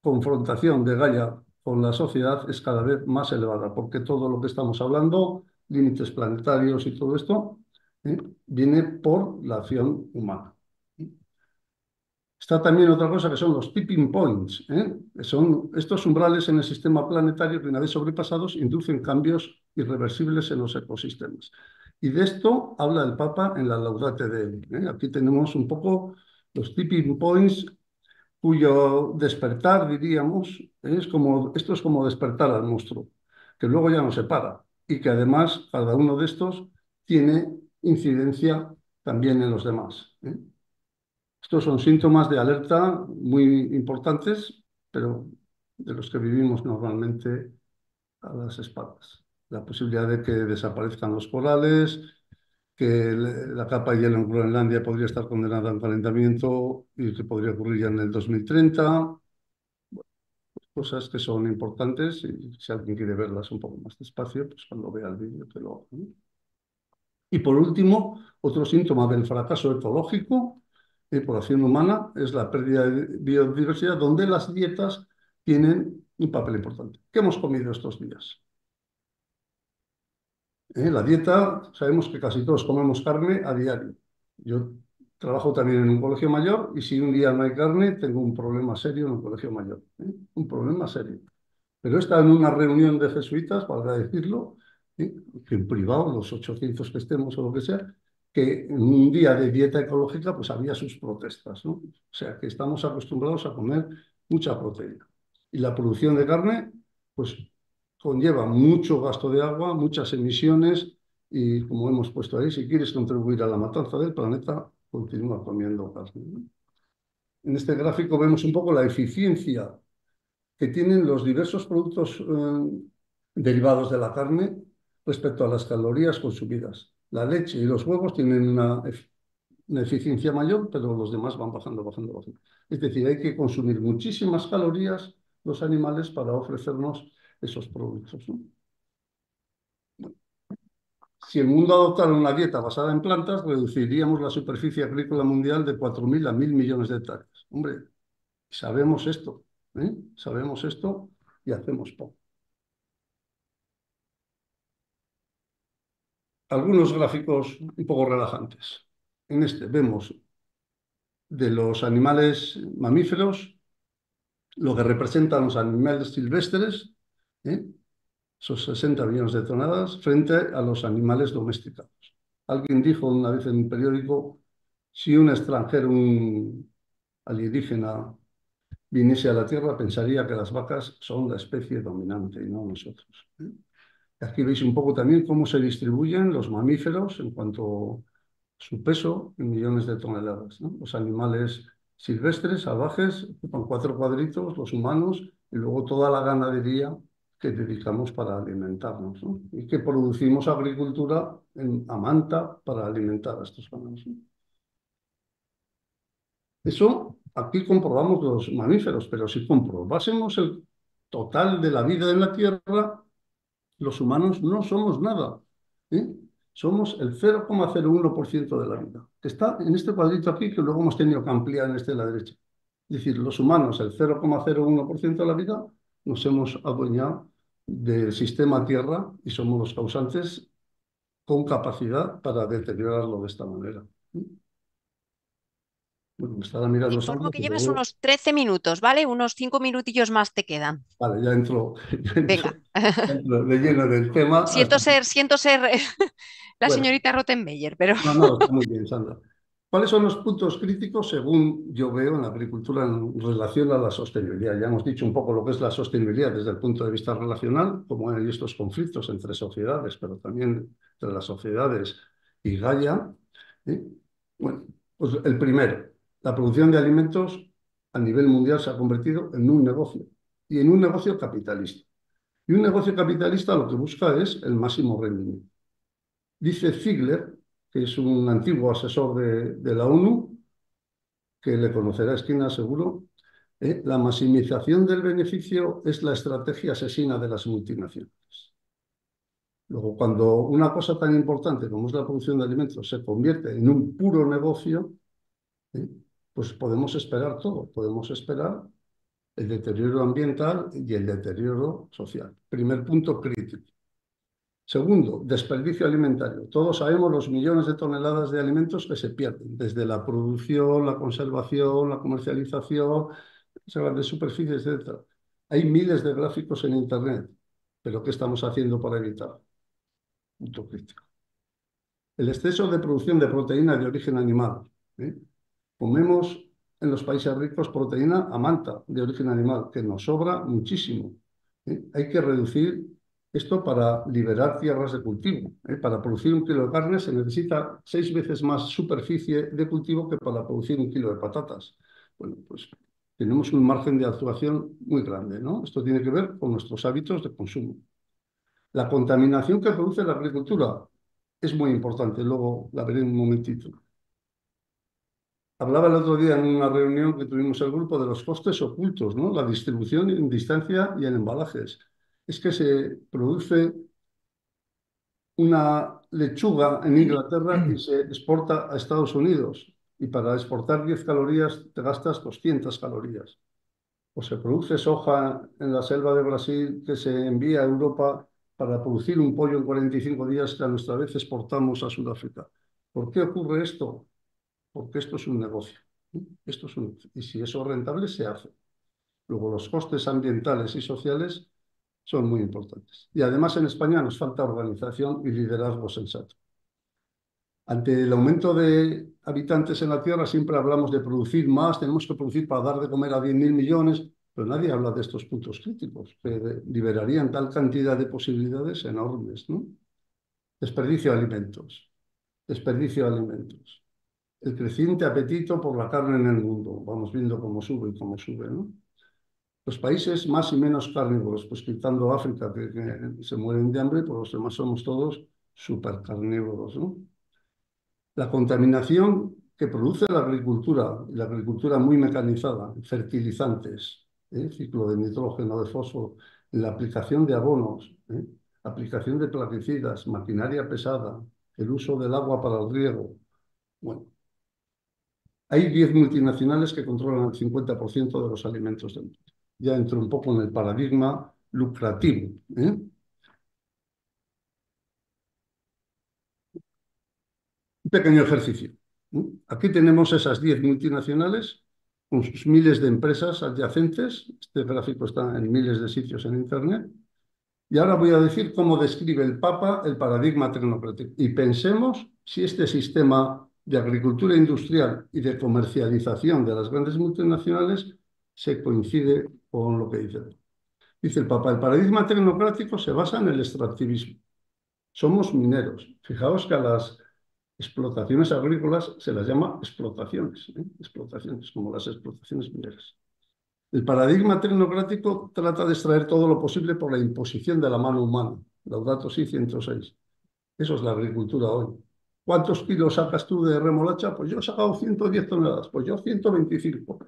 confrontación de Gaia con la sociedad es cada vez más elevada, porque todo lo que estamos hablando, límites planetarios y todo esto, ¿eh? viene por la acción humana. Está también otra cosa que son los tipping points. ¿eh? Son estos umbrales en el sistema planetario que una vez sobrepasados inducen cambios irreversibles en los ecosistemas. Y de esto habla el Papa en la Laudate de él, ¿eh? Aquí tenemos un poco los tipping points cuyo despertar, diríamos, es como, esto es como despertar al monstruo, que luego ya no se para y que además cada uno de estos tiene incidencia también en los demás. ¿eh? Estos son síntomas de alerta muy importantes, pero de los que vivimos normalmente a las espaldas. La posibilidad de que desaparezcan los corales, que la capa de hielo en Groenlandia podría estar condenada a calentamiento y que podría ocurrir ya en el 2030. cosas que son importantes y si alguien quiere verlas un poco más despacio, pues cuando vea el vídeo te lo hago. Y por último, otro síntoma del fracaso ecológico y población humana es la pérdida de biodiversidad, donde las dietas tienen un papel importante. ¿Qué hemos comido estos días? la dieta, sabemos que casi todos comemos carne a diario. Yo trabajo también en un colegio mayor y si un día no hay carne, tengo un problema serio en un colegio mayor. ¿eh? Un problema serio. Pero está en una reunión de jesuitas, valga decirlo, ¿eh? que en privado, los 800 que estemos o lo que sea, que en un día de dieta ecológica pues había sus protestas. O sea, que estamos acostumbrados a comer mucha proteína. Y la producción de carne, pues conlleva mucho gasto de agua, muchas emisiones y, como hemos puesto ahí, si quieres contribuir a la matanza del planeta, continúa comiendo carne. En este gráfico vemos un poco la eficiencia que tienen los diversos productos eh, derivados de la carne respecto a las calorías consumidas. La leche y los huevos tienen una eficiencia mayor, pero los demás van bajando, bajando, bajando. Es decir, hay que consumir muchísimas calorías los animales para ofrecernos esos productos. Si el mundo adoptara una dieta basada en plantas, reduciríamos la superficie agrícola mundial de 4.000 a 1.000 millones de hectáreas. Hombre, sabemos esto, ¿eh? sabemos esto y hacemos poco. Algunos gráficos un poco relajantes. En este vemos de los animales mamíferos, lo que representan los animales silvestres, ¿eh? esos 60 millones de toneladas, frente a los animales domesticados. Alguien dijo una vez en un periódico, si un extranjero, un alienígena, viniese a la Tierra, pensaría que las vacas son la especie dominante y no nosotros. ¿eh? Aquí veis un poco también cómo se distribuyen los mamíferos en cuanto a su peso en millones de toneladas. Los animales silvestres, salvajes, ocupan cuatro cuadritos, los humanos, y luego toda la ganadería que dedicamos para alimentarnos y que producimos agricultura en manta para alimentar a estos humanos. Eso aquí comprobamos los mamíferos, pero si comprobásemos el total de la vida en la Tierra, los humanos no somos nada. ¿eh? Somos el 0,01% de la vida, que está en este cuadrito aquí, que luego hemos tenido que ampliar en este de la derecha. Es decir, los humanos, el 0,01% de la vida, nos hemos adueñado del sistema Tierra y somos los causantes con capacidad para deteriorarlo de esta manera. Bueno, me estará mirando. Informo pues que llevas unos 13 minutos, ¿vale? Unos 5 minutillos más te quedan. Vale, ya entro. Venga. lleno del tema. Siento ser, siento ser la señorita Rottenmeier, pero. No, no, muy bien, Sandra. ¿Cuáles son los puntos críticos según yo veo en la agricultura en relación a la sostenibilidad? Ya hemos dicho un poco lo que es la sostenibilidad desde el punto de vista relacional, como hay estos conflictos entre sociedades, pero también entre las sociedades y Gaia. Bueno, pues el primero, la producción de alimentos a nivel mundial se ha convertido en un negocio y en un negocio capitalista. Y un negocio capitalista lo que busca es el máximo rendimiento. Dice Ziegler que es un antiguo asesor de, la ONU, que le conocerá esquina seguro, ¿eh? la maximización del beneficio es la estrategia asesina de las multinacionales. Luego, cuando una cosa tan importante como es la producción de alimentos se convierte en un puro negocio, ¿eh? pues podemos esperar todo, podemos esperar el deterioro ambiental y el deterioro social. Primer punto crítico. Segundo, desperdicio alimentario. Todos sabemos los millones de toneladas de alimentos que se pierden, desde la producción, la conservación, la comercialización, las grandes superficies, etc. Hay miles de gráficos en Internet, pero ¿qué estamos haciendo para evitar? Punto crítico. El exceso de producción de proteína de origen animal. ¿eh? Comemos en los países ricos proteína a manta de origen animal, que nos sobra muchísimo. ¿eh? Hay que reducir esto para liberar tierras de cultivo. ¿eh? Para producir un kilo de carne se necesita seis veces más superficie de cultivo que para producir un kilo de patatas. Bueno, pues tenemos un margen de actuación muy grande. ¿no? Esto tiene que ver con nuestros hábitos de consumo. La contaminación que produce la agricultura es muy importante, luego la veré en un momentito. Hablaba el otro día en una reunión que tuvimos el grupo de los costes ocultos, ¿no? la distribución en distancia y en embalajes es que se produce una lechuga en Inglaterra y se exporta a Estados Unidos. Y para exportar 10 calorías te gastas 200 calorías. O se produce soja en la selva de Brasil que se envía a Europa para producir un pollo en 45 días que a nuestra vez exportamos a Sudáfrica. ¿Por qué ocurre esto? Porque esto es un negocio. Esto es un... y si eso es rentable, se hace. Luego los costes ambientales y sociales son muy importantes. Y además en España nos falta organización y liderazgo sensato. Ante el aumento de habitantes en la Tierra siempre hablamos de producir más, tenemos que producir para dar de comer a 10.000 millones, pero nadie habla de estos puntos críticos, que liberarían tal cantidad de posibilidades enormes. ¿no? Desperdicio de alimentos, desperdicio de alimentos, el creciente apetito por la carne en el mundo, vamos viendo cómo sube y cómo sube, ¿no? los países más y menos carnívoros, pues quitando África, que, se mueren de hambre, pues los demás somos todos supercarnívoros. La contaminación que produce la agricultura, la agricultura muy mecanizada, fertilizantes, ¿eh? ciclo de nitrógeno, de fósforo, la aplicación de abonos, ¿eh? aplicación de plaguicidas, maquinaria pesada, el uso del agua para el riego. Bueno, hay 10 multinacionales que controlan el 50% de los alimentos del mundo ya entro un poco en el paradigma lucrativo. ¿eh? Un pequeño ejercicio. Aquí tenemos esas 10 multinacionales con sus miles de empresas adyacentes. Este gráfico está en miles de sitios en Internet. Y ahora voy a decir cómo describe el Papa el paradigma tecnocrático. Y pensemos si este sistema de agricultura industrial y de comercialización de las grandes multinacionales se coincide con lo que dice. Dice el Papa, el paradigma tecnocrático se basa en el extractivismo. Somos mineros. Fijaos que a las explotaciones agrícolas se las llama explotaciones, ¿eh? explotaciones, como las explotaciones mineras. El paradigma tecnocrático trata de extraer todo lo posible por la imposición de la mano humana. Los datos Si 106. Eso es la agricultura hoy. ¿Cuántos kilos sacas tú de remolacha? Pues yo he sacado 110 toneladas, pues yo 125.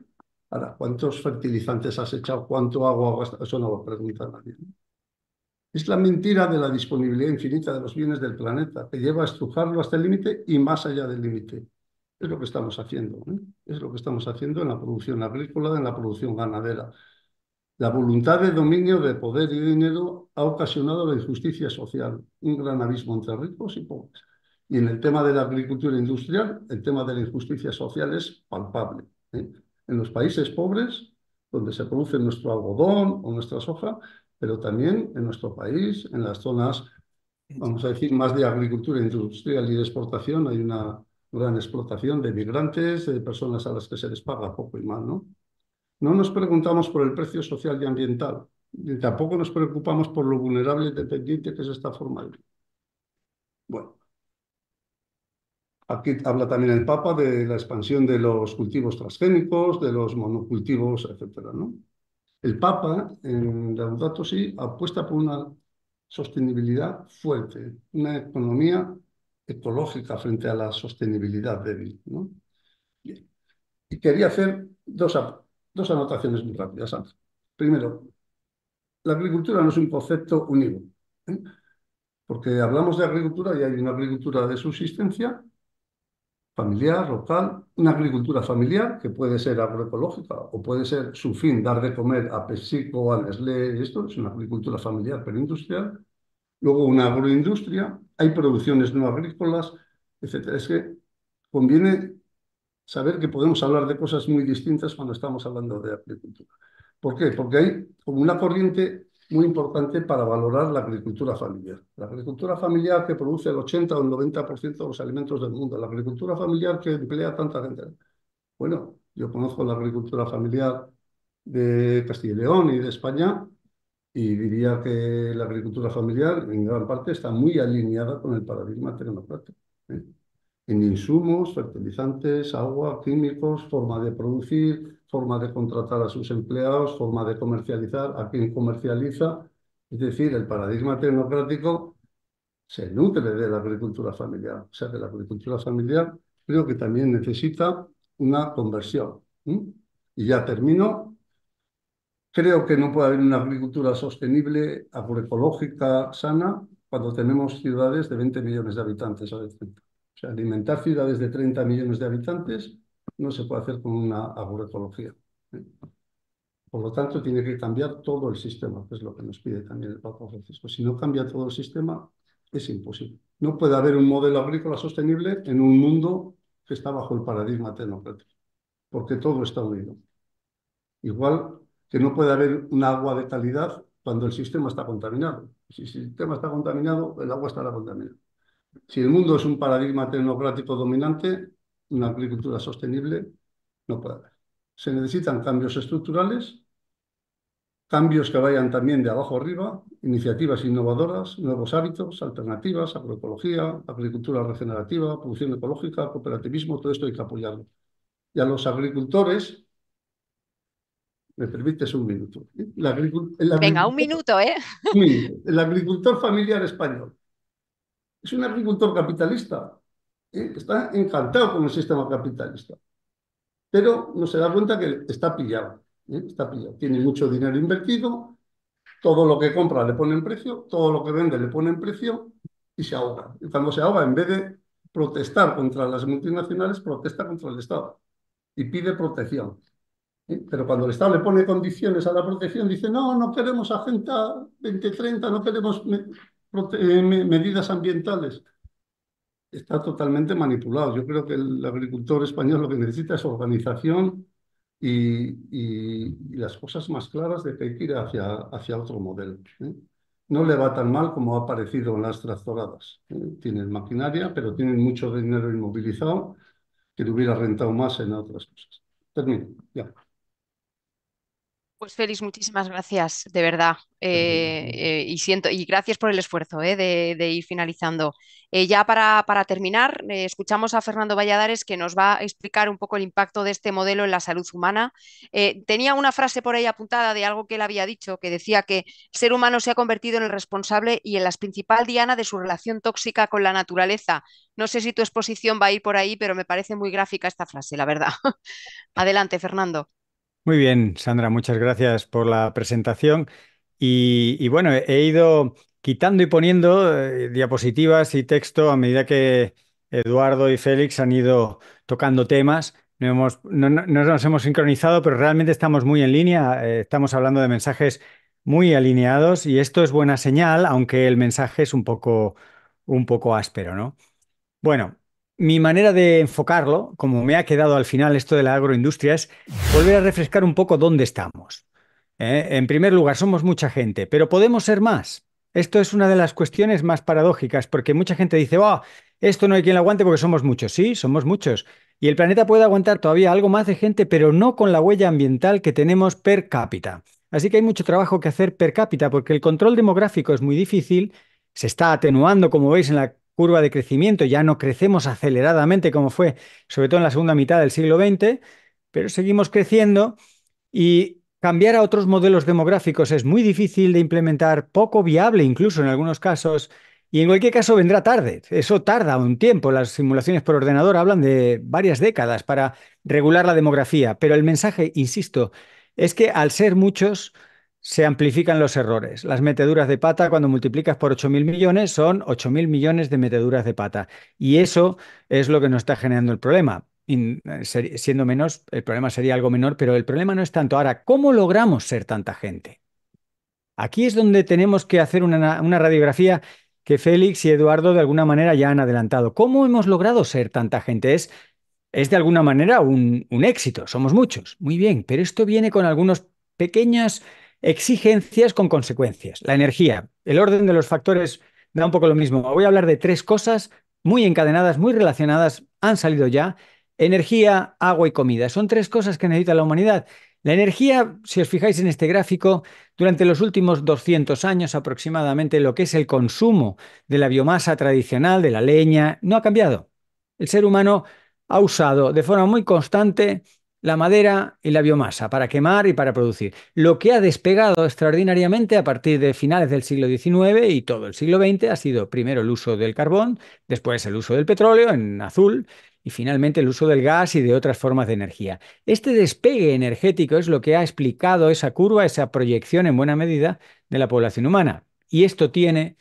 Ahora, ¿cuántos fertilizantes has echado? ¿Cuánto agua has Eso no lo pregunta nadie. Es la mentira de la disponibilidad infinita de los bienes del planeta, que lleva a estrujarlo hasta el límite y más allá del límite. Es lo que estamos haciendo. ¿eh? Es lo que estamos haciendo en la producción agrícola, en la producción ganadera. La voluntad de dominio de poder y dinero ha ocasionado la injusticia social, un gran abismo entre ricos y pobres. Y en el tema de la agricultura industrial, el tema de la injusticia social es palpable. ¿eh? en los países pobres, donde se produce nuestro algodón o nuestra soja, pero también en nuestro país, en las zonas, vamos a decir, más de agricultura e industrial y de exportación, hay una gran explotación de migrantes, de personas a las que se les paga poco y mal, ¿no? No nos preguntamos por el precio social y ambiental, ni tampoco nos preocupamos por lo vulnerable y dependiente que es esta forma de vida. Bueno, Aquí habla también el Papa de la expansión de los cultivos transgénicos, de los monocultivos, etc. El Papa, en Laudato sí, apuesta por una sostenibilidad fuerte, una economía ecológica frente a la sostenibilidad débil. Y quería hacer dos, dos anotaciones muy rápidas. Antes. Primero, la agricultura no es un concepto único, ¿eh? porque hablamos de agricultura y hay una agricultura de subsistencia familiar, local, una agricultura familiar que puede ser agroecológica o puede ser su fin dar de comer a Pepsico, a Nestlé, esto es una agricultura familiar pero industrial. Luego una agroindustria, hay producciones no agrícolas, etc. Es que conviene saber que podemos hablar de cosas muy distintas cuando estamos hablando de agricultura. ¿Por qué? Porque hay una corriente muy importante para valorar la agricultura familiar. La agricultura familiar que produce el 80 o el 90% de los alimentos del mundo, la agricultura familiar que emplea tanta gente. Bueno, yo conozco la agricultura familiar de Castilla y León y de España y diría que la agricultura familiar en gran parte está muy alineada con el paradigma tecnocrático. ¿eh? en insumos, fertilizantes, agua, químicos, forma de producir, forma de contratar a sus empleados, forma de comercializar, a quien comercializa. Es decir, el paradigma tecnocrático se nutre de la agricultura familiar. O sea que la agricultura familiar creo que también necesita una conversión. Y ya termino. Creo que no puede haber una agricultura sostenible, agroecológica, sana, cuando tenemos ciudades de 20 millones de habitantes a veces alimentar ciudades de 30 millones de habitantes no se puede hacer con una agroecología. ¿eh? Por lo tanto, tiene que cambiar todo el sistema, que es lo que nos pide también el Papa Francisco. Si no cambia todo el sistema, es imposible. No puede haber un modelo agrícola sostenible en un mundo que está bajo el paradigma tecnocrático, porque todo está unido. Igual que no puede haber un agua de calidad cuando el sistema está contaminado. Si el sistema está contaminado, el agua estará contaminada. Si el mundo es un paradigma tecnocrático dominante, una agricultura sostenible no puede haber. Se necesitan cambios estructurales, cambios que vayan también de abajo arriba, iniciativas innovadoras, nuevos hábitos, alternativas, agroecología, agricultura regenerativa, producción ecológica, cooperativismo, todo esto hay que apoyarlo. Y a los agricultores, me permites un minuto. Venga, un minuto, ¿eh? El agricultor familiar español es un agricultor capitalista. ¿eh? Está encantado con el sistema capitalista. Pero no se da cuenta que está pillado. ¿eh? Está pillado. Tiene mucho dinero invertido. Todo lo que compra le en precio. Todo lo que vende le en precio. Y se ahoga. cuando se ahoga, en vez de protestar contra las multinacionales, protesta contra el Estado. Y pide protección. ¿eh? Pero cuando el Estado le pone condiciones a la protección, dice, no, no queremos agenda 2030, no queremos eh, medidas ambientales, está totalmente manipulado. Yo creo que el agricultor español lo que necesita es organización y, las cosas más claras de que hay que ir hacia, hacia otro modelo. ¿eh? No le va tan mal como ha aparecido en las trastoradas ¿eh? Tienen maquinaria, pero tienen mucho dinero inmovilizado que le hubiera rentado más en otras cosas. Termino, ya. Pues Félix, muchísimas gracias, de verdad. Eh, eh, y siento, y gracias por el esfuerzo eh, de, ir finalizando. ya para, para terminar, escuchamos a Fernando Valladares que nos va a explicar un poco el impacto de este modelo en la salud humana. tenía una frase por ahí apuntada de algo que él había dicho, que decía que el ser humano se ha convertido en el responsable y en la principal diana de su relación tóxica con la naturaleza. No sé si tu exposición va a ir por ahí, pero me parece muy gráfica esta frase, la verdad. Adelante, Fernando. Muy bien, Sandra, muchas gracias por la presentación. Y, bueno, he ido quitando y poniendo eh, diapositivas y texto a medida que Eduardo y Félix han ido tocando temas. No, nos hemos sincronizado, pero realmente estamos muy en línea. Eh, estamos hablando de mensajes muy alineados y esto es buena señal, aunque el mensaje es un poco, un poco áspero, ¿no? Bueno, mi manera de enfocarlo, como me ha quedado al final esto de la agroindustria, es volver a refrescar un poco dónde estamos. ¿eh? En primer lugar, somos mucha gente, pero podemos ser más. Esto es una de las cuestiones más paradójicas, porque mucha gente dice, oh, esto no hay quien lo aguante porque somos muchos. Sí, somos muchos. Y el planeta puede aguantar todavía algo más de gente, pero no con la huella ambiental que tenemos per cápita. Así que hay mucho trabajo que hacer per cápita, porque el control demográfico es muy difícil, se está atenuando, como veis, en la curva de crecimiento, ya no crecemos aceleradamente como fue, sobre todo en la segunda mitad del siglo XX, pero seguimos creciendo y cambiar a otros modelos demográficos es muy difícil de implementar, poco viable incluso en algunos casos, y en cualquier caso vendrá tarde. Eso tarda un tiempo. Las simulaciones por ordenador hablan de varias décadas para regular la demografía. Pero el mensaje, insisto, es que al ser muchos, se amplifican los errores. Las meteduras de pata, cuando multiplicas por 8.000 millones, son 8.000 millones de meteduras de pata. Y eso es lo que nos está generando el problema. Eh, siendo menos, el problema sería algo menor, pero el problema no es tanto. Ahora, ¿cómo logramos ser tanta gente? Aquí es donde tenemos que hacer una, radiografía que Félix y Eduardo de alguna manera ya han adelantado. ¿Cómo hemos logrado ser tanta gente? Es, de alguna manera un, un éxito, somos muchos, muy bien, pero esto viene con algunos pequeñas Exigencias con consecuencias. La energía, el orden de los factores da un poco lo mismo. Voy a hablar de tres cosas muy encadenadas, muy relacionadas, han salido ya. Energía, agua y comida. Son tres cosas que necesita la humanidad. La energía, si os fijáis en este gráfico, durante los últimos 200 años aproximadamente, lo que es el consumo de la biomasa tradicional, de la leña, no ha cambiado. El ser humano ha usado de forma muy constante la madera y la biomasa para quemar y para producir, lo que ha despegado extraordinariamente a partir de finales del siglo XIX y todo el siglo XX ha sido primero el uso del carbón, después el uso del petróleo en azul y finalmente el uso del gas y de otras formas de energía. Este despegue energético es lo que ha explicado esa curva, esa proyección en buena medida de la población humana. Y esto tiene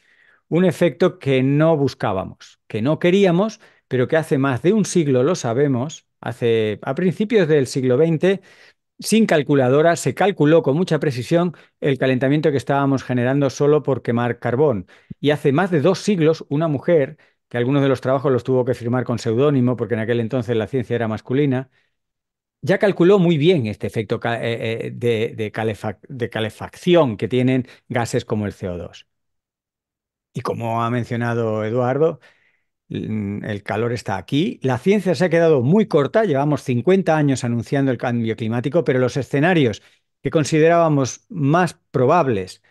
un efecto que no buscábamos, que no queríamos, pero que hace más de un siglo lo sabemos Hace, a principios del siglo XX, sin calculadora, se calculó con mucha precisión el calentamiento que estábamos generando solo por quemar carbón. Y hace más de dos siglos, una mujer, que algunos de los trabajos los tuvo que firmar con seudónimo, porque en aquel entonces la ciencia era masculina, ya calculó muy bien este efecto eh, eh, de, de calefacción que tienen gases como el CO2. Y como ha mencionado Eduardo, Mm, el calor está aquí. La ciencia se ha quedado muy corta, llevamos 50 años anunciando el cambio climático, pero los escenarios que considerábamos más probables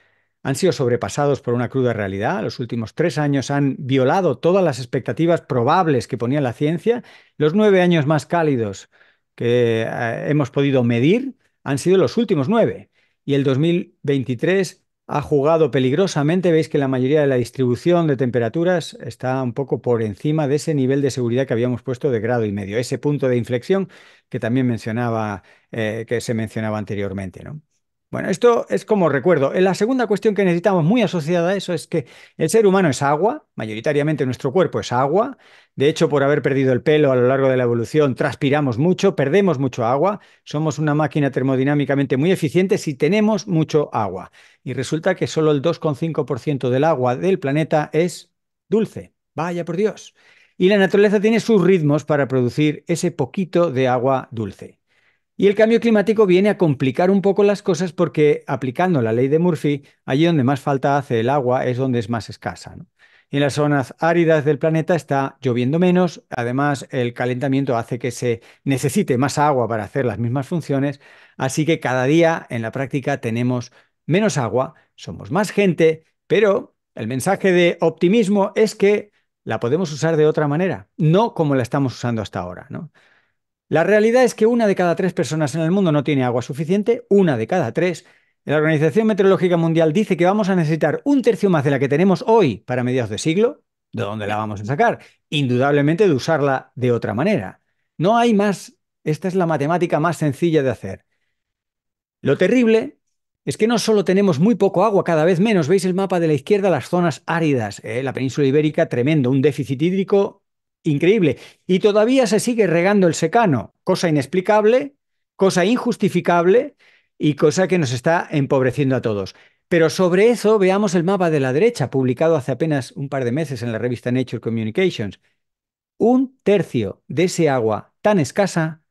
han sido sobrepasados por una cruda realidad. Los últimos tres años han violado todas las expectativas probables que ponía la ciencia. Los nueve años más cálidos que eh, hemos podido medir han sido los últimos nueve. Y el 2023 ha jugado peligrosamente. Veis que la mayoría de la distribución de temperaturas está un poco por encima de ese nivel de seguridad que habíamos puesto de grado y medio, ese punto de inflexión que también mencionaba, eh, que se mencionaba anteriormente, ¿no? Bueno, esto es como recuerdo. Eh, la segunda cuestión que necesitamos muy asociada a eso es que el ser humano es agua, mayoritariamente nuestro cuerpo es agua, de hecho, por haber perdido el pelo a lo largo de la evolución, transpiramos mucho, perdemos mucho agua, somos una máquina termodinámicamente muy eficiente si tenemos mucho agua. Y resulta que solo el 2,5% del agua del planeta es dulce. Vaya por Dios. Y la naturaleza tiene sus ritmos para producir ese poquito de agua dulce. Y el cambio climático viene a complicar un poco las cosas porque aplicando la ley de Murphy, allí donde más falta hace el agua es donde es más escasa. ¿no? en las zonas áridas del planeta está lloviendo menos, además el calentamiento hace que se necesite más agua para hacer las mismas funciones, así que cada día en la práctica tenemos menos agua, somos más gente, pero el mensaje de optimismo es que la podemos usar de otra manera, no como la estamos usando hasta ahora. La realidad es que una de cada tres personas en el mundo no tiene agua suficiente, una de cada tres, la Organización Meteorológica Mundial dice que vamos a necesitar un tercio más de la que tenemos hoy para mediados de siglo. ¿De dónde la vamos a sacar? Indudablemente de usarla de otra manera. No hay más. Esta es la matemática más sencilla de hacer. Lo terrible es que no solo tenemos muy poco agua, cada vez menos. Veis el mapa de la izquierda, las zonas áridas, ¿eh? la península ibérica, tremendo, un déficit hídrico increíble. Y todavía se sigue regando el secano, cosa inexplicable, cosa injustificable, y cosa que nos está empobreciendo a todos. Pero sobre eso veamos el mapa de la derecha, publicado hace apenas un par de meses en la revista Nature Communications. Un tercio de ese agua tan escasa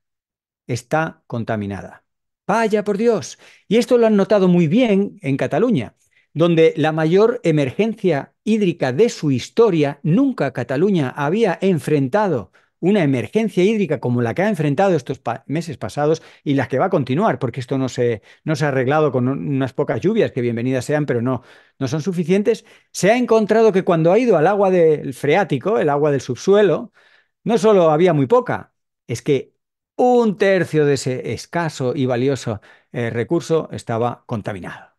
está contaminada. Vaya por Dios. Y esto lo han notado muy bien en Cataluña, donde la mayor emergencia hídrica de su historia, nunca Cataluña había enfrentado una emergencia hídrica como la que ha enfrentado estos meses pasados y la que va a continuar, porque esto no se, no se ha arreglado con unas pocas lluvias que bienvenidas sean, pero no, no son suficientes, se ha encontrado que cuando ha ido al agua del freático, el agua del subsuelo, no solo había muy poca, es que un tercio de ese escaso y valioso eh, recurso estaba contaminado.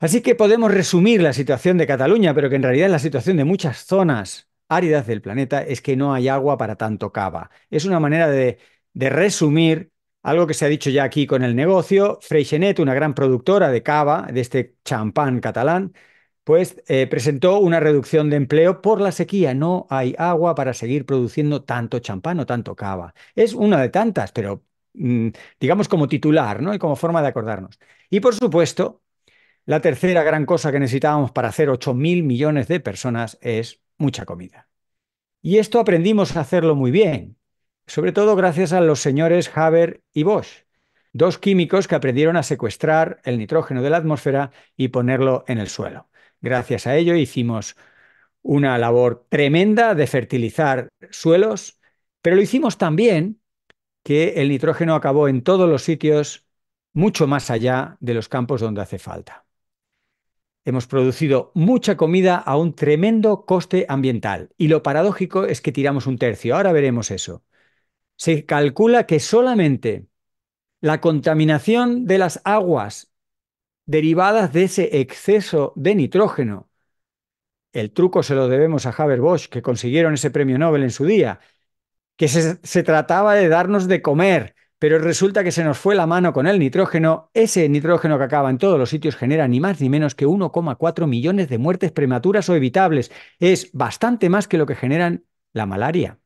Así que podemos resumir la situación de Cataluña, pero que en realidad es la situación de muchas zonas áridas del planeta es que no hay agua para tanto cava. Es una manera de, resumir algo que se ha dicho ya aquí con el negocio. Freixenet, una gran productora de cava, de este champán catalán, pues eh, presentó una reducción de empleo por la sequía. No hay agua para seguir produciendo tanto champán o tanto cava. Es una de tantas, pero mm, digamos como titular, ¿no? Y como forma de acordarnos. Y por supuesto, la tercera gran cosa que necesitábamos para hacer 8.000 millones de personas es mucha comida. Y esto aprendimos a hacerlo muy bien, sobre todo gracias a los señores Haber y Bosch, dos químicos que aprendieron a secuestrar el nitrógeno de la atmósfera y ponerlo en el suelo. Gracias a ello hicimos una labor tremenda de fertilizar suelos, pero lo hicimos también que el nitrógeno acabó en todos los sitios, mucho más allá de los campos donde hace falta. Hemos producido mucha comida a un tremendo coste ambiental y lo paradójico es que tiramos un tercio. Ahora veremos eso. Se calcula que solamente la contaminación de las aguas derivadas de ese exceso de nitrógeno, el truco se lo debemos a Haber Bosch, que consiguieron ese premio Nobel en su día, que se, se trataba de darnos de comer pero resulta que se nos fue la mano con el nitrógeno. Ese nitrógeno que acaba en todos los sitios genera ni más ni menos que 1,4 millones de muertes prematuras o evitables. Es bastante más que lo que generan la malaria,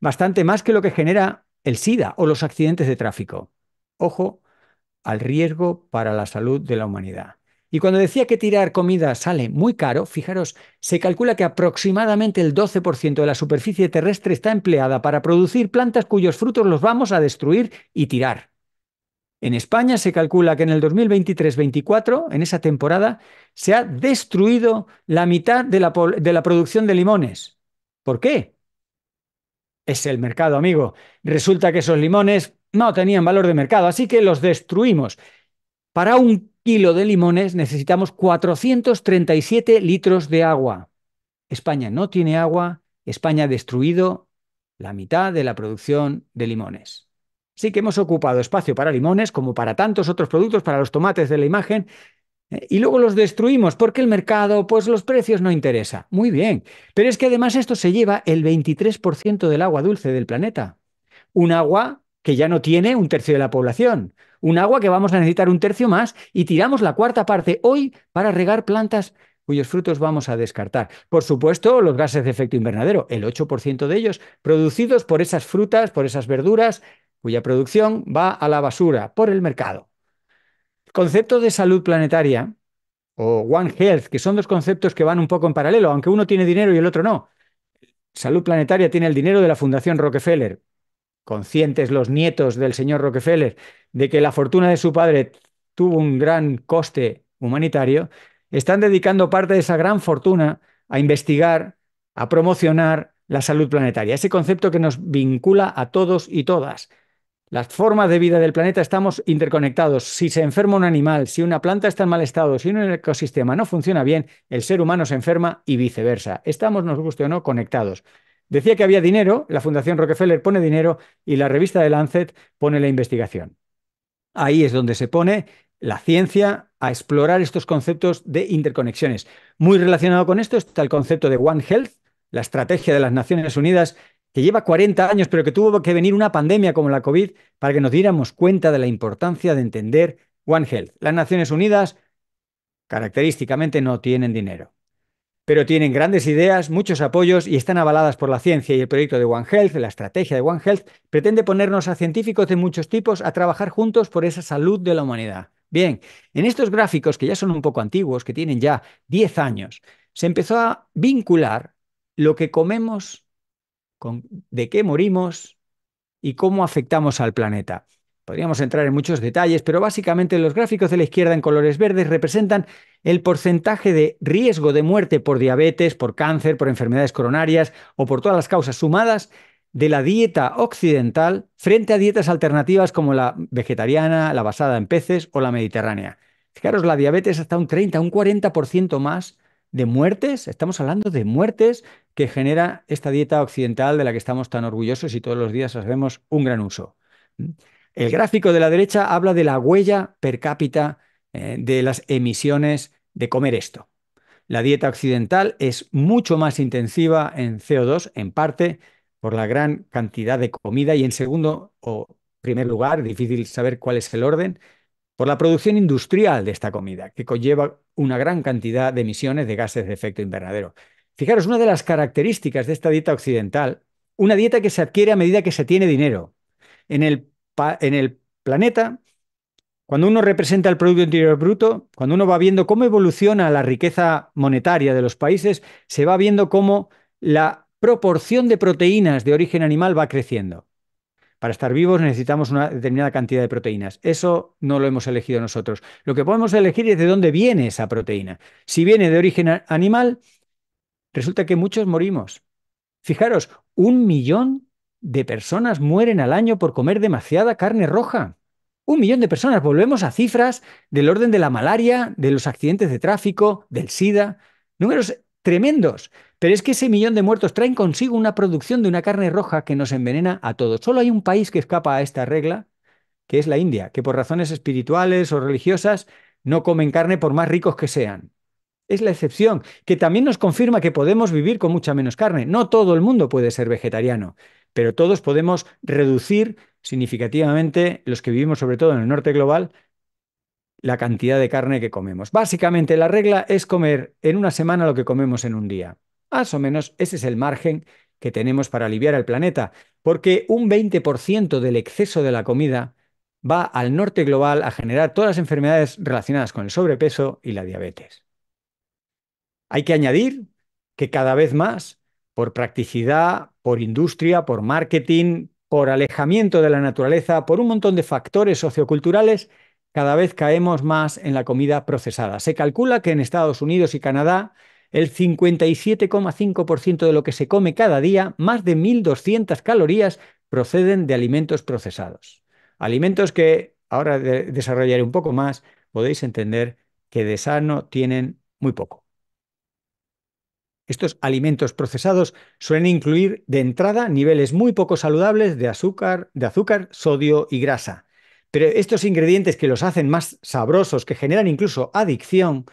bastante más que lo que genera el SIDA o los accidentes de tráfico. Ojo al riesgo para la salud de la humanidad. Y cuando decía que tirar comida sale muy caro, fijaros, se calcula que aproximadamente el 12% de la superficie terrestre está empleada para producir plantas cuyos frutos los vamos a destruir y tirar. En España se calcula que en el 2023-24, en esa temporada, se ha destruido la mitad de la, de la producción de limones. ¿Por qué? Es el mercado, amigo. Resulta que esos limones no tenían valor de mercado, así que los destruimos para un kilo de limones necesitamos 437 litros de agua. España no tiene agua, España ha destruido la mitad de la producción de limones. Sí que hemos ocupado espacio para limones como para tantos otros productos, para los tomates de la imagen, eh, y luego los destruimos porque el mercado, pues los precios no interesa. Muy bien, pero es que además esto se lleva el 23% del agua dulce del planeta. Un agua que ya no tiene un tercio de la población, un agua que vamos a necesitar un tercio más y tiramos la cuarta parte hoy para regar plantas cuyos frutos vamos a descartar. Por supuesto, los gases de efecto invernadero, el 8% de ellos producidos por esas frutas, por esas verduras, cuya producción va a la basura, por el mercado. concepto de salud planetaria o One Health, que son dos conceptos que van un poco en paralelo, aunque uno tiene dinero y el otro no. Salud planetaria tiene el dinero de la Fundación Rockefeller, conscientes los nietos del señor Rockefeller de que la fortuna de su padre tuvo un gran coste humanitario, están dedicando parte de esa gran fortuna a investigar, a promocionar la salud planetaria, ese concepto que nos vincula a todos y todas. Las formas de vida del planeta estamos interconectados. Si se enferma un animal, si una planta está en mal estado, si un ecosistema no funciona bien, el ser humano se enferma y viceversa. Estamos, nos guste o no, conectados. Decía que había dinero, la Fundación Rockefeller pone dinero y la revista de Lancet pone la investigación. Ahí es donde se pone la ciencia a explorar estos conceptos de interconexiones. Muy relacionado con esto está el concepto de One Health, la estrategia de las Naciones Unidas que lleva 40 años, pero que tuvo que venir una pandemia como la COVID para que nos diéramos cuenta de la importancia de entender One Health. Las Naciones Unidas característicamente no tienen dinero pero tienen grandes ideas, muchos apoyos y están avaladas por la ciencia y el proyecto de One Health, la estrategia de One Health, pretende ponernos a científicos de muchos tipos a trabajar juntos por esa salud de la humanidad. Bien, en estos gráficos que ya son un poco antiguos, que tienen ya 10 años, se empezó a vincular lo que comemos, con, de qué morimos y cómo afectamos al planeta. Podríamos entrar en muchos detalles, pero básicamente los gráficos de la izquierda en colores verdes representan el porcentaje de riesgo de muerte por diabetes, por cáncer, por enfermedades coronarias o por todas las causas sumadas de la dieta occidental frente a dietas alternativas como la vegetariana, la basada en peces o la mediterránea. Fijaros, la diabetes hasta un 30, un 40% más de muertes, estamos hablando de muertes que genera esta dieta occidental de la que estamos tan orgullosos y todos los días hacemos un gran uso. El gráfico de la derecha habla de la huella per cápita eh, de las emisiones de comer esto. La dieta occidental es mucho más intensiva en CO2, en parte por la gran cantidad de comida y en segundo o primer lugar, difícil saber cuál es el orden, por la producción industrial de esta comida, que conlleva una gran cantidad de emisiones de gases de efecto invernadero. Fijaros, una de las características de esta dieta occidental, una dieta que se adquiere a medida que se tiene dinero. En el en el planeta, cuando uno representa el Producto Interior Bruto, cuando uno va viendo cómo evoluciona la riqueza monetaria de los países, se va viendo cómo la proporción de proteínas de origen animal va creciendo. Para estar vivos necesitamos una determinada cantidad de proteínas. Eso no lo hemos elegido nosotros. Lo que podemos elegir es de dónde viene esa proteína. Si viene de origen animal, resulta que muchos morimos. Fijaros, un millón de personas mueren al año por comer demasiada carne roja. Un millón de personas. Volvemos a cifras del orden de la malaria, de los accidentes de tráfico, del SIDA. Números tremendos. Pero es que ese millón de muertos traen consigo una producción de una carne roja que nos envenena a todos. Solo hay un país que escapa a esta regla, que es la India, que por razones espirituales o religiosas no comen carne por más ricos que sean. Es la excepción, que también nos confirma que podemos vivir con mucha menos carne. No todo el mundo puede ser vegetariano pero todos podemos reducir significativamente, los que vivimos sobre todo en el norte global, la cantidad de carne que comemos. Básicamente la regla es comer en una semana lo que comemos en un día. Más o menos ese es el margen que tenemos para aliviar al planeta, porque un 20% del exceso de la comida va al norte global a generar todas las enfermedades relacionadas con el sobrepeso y la diabetes. Hay que añadir que cada vez más por practicidad, por industria, por marketing, por alejamiento de la naturaleza, por un montón de factores socioculturales, cada vez caemos más en la comida procesada. Se calcula que en Estados Unidos y Canadá el 57,5% de lo que se come cada día, más de 1.200 calorías, proceden de alimentos procesados. Alimentos que, ahora de desarrollaré un poco más, podéis entender que de sano tienen muy poco. Estos alimentos procesados suelen incluir de entrada niveles muy poco saludables de azúcar, de azúcar, sodio y grasa. Pero estos ingredientes que los hacen más sabrosos, que generan incluso adicción,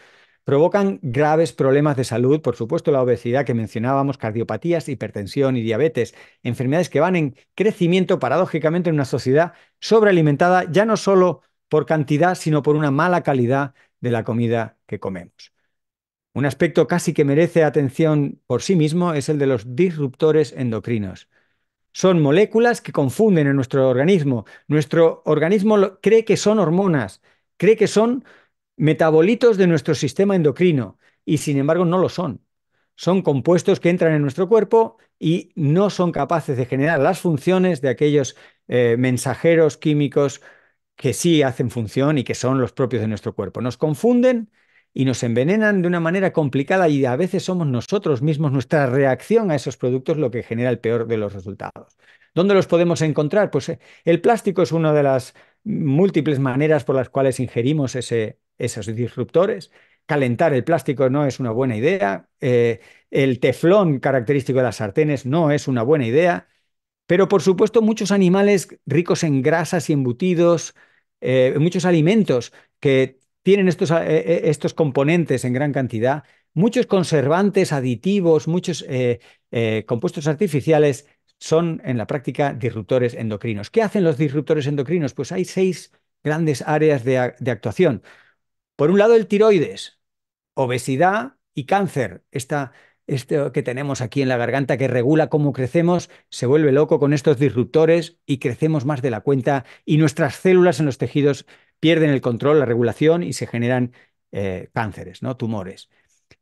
provocan graves problemas de salud, por supuesto la obesidad que mencionábamos, cardiopatías, hipertensión y diabetes, enfermedades que van en crecimiento paradójicamente en una sociedad sobrealimentada ya no solo por cantidad, sino por una mala calidad de la comida que comemos. Un aspecto casi que merece atención por sí mismo es el de los disruptores endocrinos. Son moléculas que confunden en nuestro organismo. Nuestro organismo cree que son hormonas, cree que son metabolitos de nuestro sistema endocrino y sin embargo no lo son. Son compuestos que entran en nuestro cuerpo y no son capaces de generar las funciones de aquellos eh, mensajeros químicos que sí hacen función y que son los propios de nuestro cuerpo. Nos confunden y nos envenenan de una manera complicada y a veces somos nosotros mismos nuestra reacción a esos productos lo que genera el peor de los resultados. ¿Dónde los podemos encontrar? Pues eh, el plástico es una de las múltiples maneras por las cuales ingerimos ese, esos disruptores. Calentar el plástico no es una buena idea. Eh, el teflón característico de las sartenes no es una buena idea. Pero por supuesto muchos animales ricos en grasas y embutidos, eh, muchos alimentos que tienen estos, eh, eh, estos componentes en gran cantidad, muchos conservantes, aditivos, muchos eh, compuestos artificiales son en la práctica disruptores endocrinos. ¿Qué hacen los disruptores endocrinos? Pues hay seis grandes áreas de, actuación. Por un lado, el tiroides, obesidad y cáncer. Esta, esto que tenemos aquí en la garganta que regula cómo crecemos, se vuelve loco con estos disruptores y crecemos más de la cuenta y nuestras células en los tejidos pierden el control, la regulación y se generan eh, cánceres, ¿no? tumores.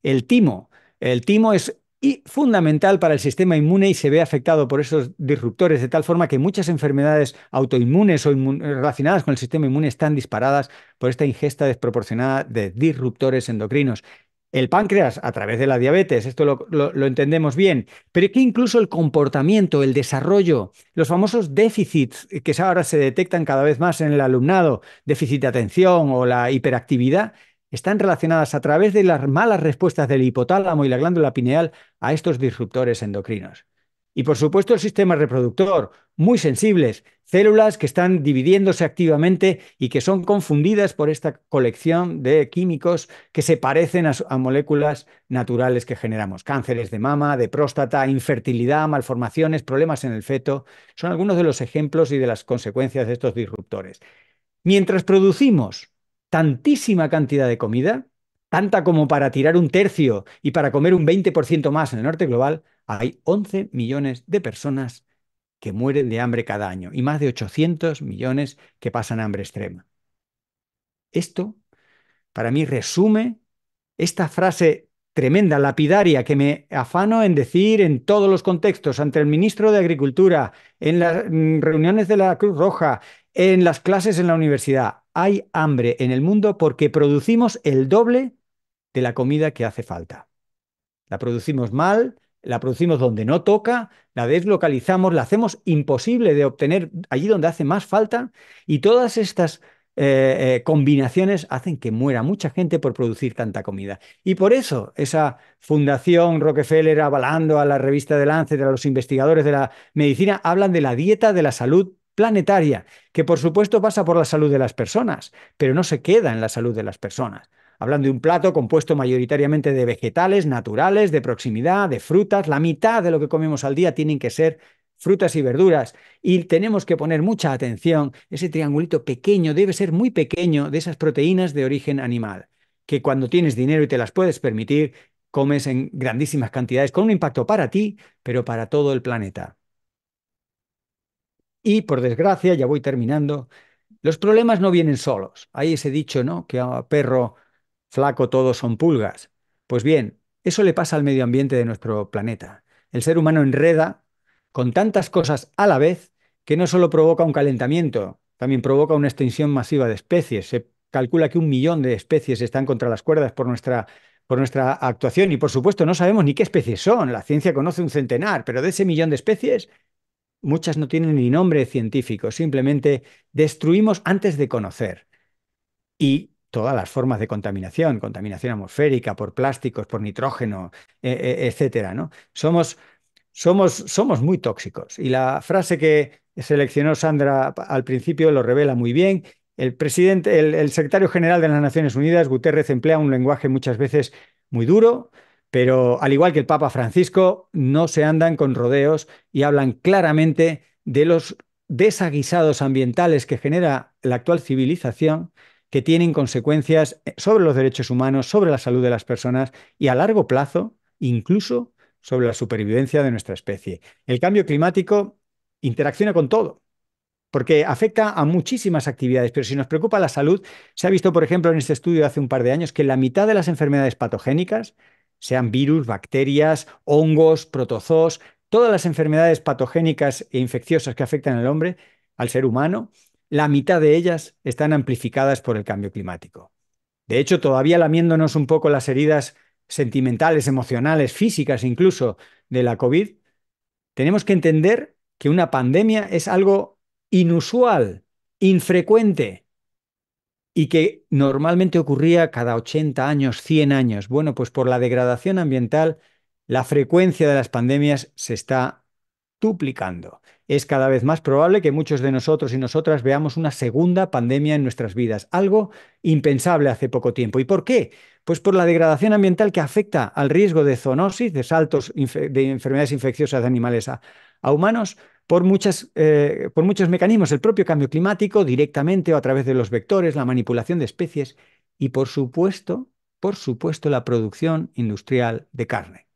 El timo. El timo es fundamental para el sistema inmune y se ve afectado por esos disruptores, de tal forma que muchas enfermedades autoinmunes o relacionadas con el sistema inmune están disparadas por esta ingesta desproporcionada de disruptores endocrinos el páncreas a través de la diabetes, esto lo, entendemos bien, pero que incluso el comportamiento, el desarrollo, los famosos déficits que ahora se detectan cada vez más en el alumnado, déficit de atención o la hiperactividad, están relacionadas a través de las malas respuestas del hipotálamo y la glándula pineal a estos disruptores endocrinos. Y por supuesto el sistema reproductor, muy sensibles, células que están dividiéndose activamente y que son confundidas por esta colección de químicos que se parecen a, moléculas naturales que generamos. Cánceres de mama, de próstata, infertilidad, malformaciones, problemas en el feto, son algunos de los ejemplos y de las consecuencias de estos disruptores. Mientras producimos tantísima cantidad de comida, tanta como para tirar un tercio y para comer un 20% más en el norte global, hay 11 millones de personas que mueren de hambre cada año y más de 800 millones que pasan hambre extrema. Esto, para mí, resume esta frase tremenda, lapidaria, que me afano en decir en todos los contextos, ante el ministro de Agricultura, en las mm, reuniones de la Cruz Roja, en las clases en la universidad. Hay hambre en el mundo porque producimos el doble de la comida que hace falta. La producimos mal, la producimos donde no toca, la deslocalizamos, la hacemos imposible de obtener allí donde hace más falta y todas estas eh, eh, combinaciones hacen que muera mucha gente por producir tanta comida. Y por eso esa fundación Rockefeller avalando a la revista de Lancet, a los investigadores de la medicina, hablan de la dieta de la salud planetaria, que por supuesto pasa por la salud de las personas, pero no se queda en la salud de las personas hablando de un plato compuesto mayoritariamente de vegetales naturales, de proximidad, de frutas. La mitad de lo que comemos al día tienen que ser frutas y verduras. Y tenemos que poner mucha atención. Ese triangulito pequeño debe ser muy pequeño de esas proteínas de origen animal, que cuando tienes dinero y te las puedes permitir, comes en grandísimas cantidades, con un impacto para ti, pero para todo el planeta. Y por desgracia, ya voy terminando, los problemas no vienen solos. Hay ese dicho, ¿no? Que a ah, perro flaco todos son pulgas. Pues bien, eso le pasa al medio ambiente de nuestro planeta. El ser humano enreda con tantas cosas a la vez que no solo provoca un calentamiento, también provoca una extinción masiva de especies. Se calcula que un millón de especies están contra las cuerdas por nuestra, por nuestra actuación y por supuesto no sabemos ni qué especies son. La ciencia conoce un centenar, pero de ese millón de especies muchas no tienen ni nombre científico, simplemente destruimos antes de conocer. Y todas las formas de contaminación, contaminación atmosférica, por plásticos, por nitrógeno, e, e, etcétera, ¿no? Somos, somos, somos muy tóxicos. Y la frase que seleccionó Sandra al principio lo revela muy bien. El, presidente, el, el secretario general de las Naciones Unidas, Guterres, emplea un lenguaje muchas veces muy duro, pero al igual que el Papa Francisco, no se andan con rodeos y hablan claramente de los desaguisados ambientales que genera la actual civilización que tienen consecuencias eh, sobre los derechos humanos, sobre la salud de las personas y a largo plazo, incluso sobre la supervivencia de nuestra especie. El cambio climático interacciona con todo, porque afecta a muchísimas actividades, pero si nos preocupa la salud, se ha visto, por ejemplo, en este estudio de hace un par de años que la mitad de las enfermedades patogénicas, sean virus, bacterias, hongos, protozoos, todas las enfermedades patogénicas e infecciosas que afectan al hombre, al ser humano, la mitad de ellas están amplificadas por el cambio climático. De hecho, todavía lamiéndonos un poco las heridas sentimentales, emocionales, físicas incluso de la COVID, tenemos que entender que una pandemia es algo inusual, infrecuente y que normalmente ocurría cada 80 años, 100 años. Bueno, pues por la degradación ambiental, la frecuencia de las pandemias se está duplicando es cada vez más probable que muchos de nosotros y nosotras veamos una segunda pandemia en nuestras vidas, algo impensable hace poco tiempo. ¿Y por qué? Pues por la degradación ambiental que afecta al riesgo de zoonosis, de saltos de enfermedades infecciosas de animales a, humanos, por, eh, por muchos mecanismos, el propio cambio climático directamente o a través de los vectores, la manipulación de especies y, por supuesto, por supuesto, la producción industrial de carne.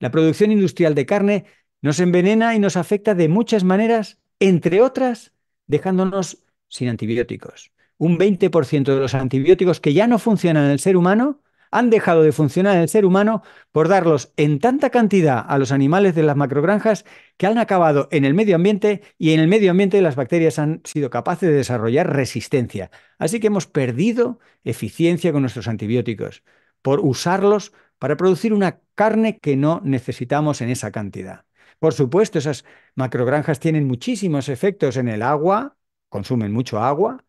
La producción industrial de carne nos envenena y nos afecta de muchas maneras, entre otras, dejándonos sin antibióticos. Un 20% de los antibióticos que ya no funcionan en el ser humano han dejado de funcionar en el ser humano por darlos en tanta cantidad a los animales de las macrogranjas que han acabado en el medio ambiente y en el medio ambiente las bacterias han sido capaces de desarrollar resistencia. Así que hemos perdido eficiencia con nuestros antibióticos por usarlos para producir una carne que no necesitamos en esa cantidad. Por supuesto, esas macrogranjas tienen muchísimos efectos en el agua, consumen mucho agua,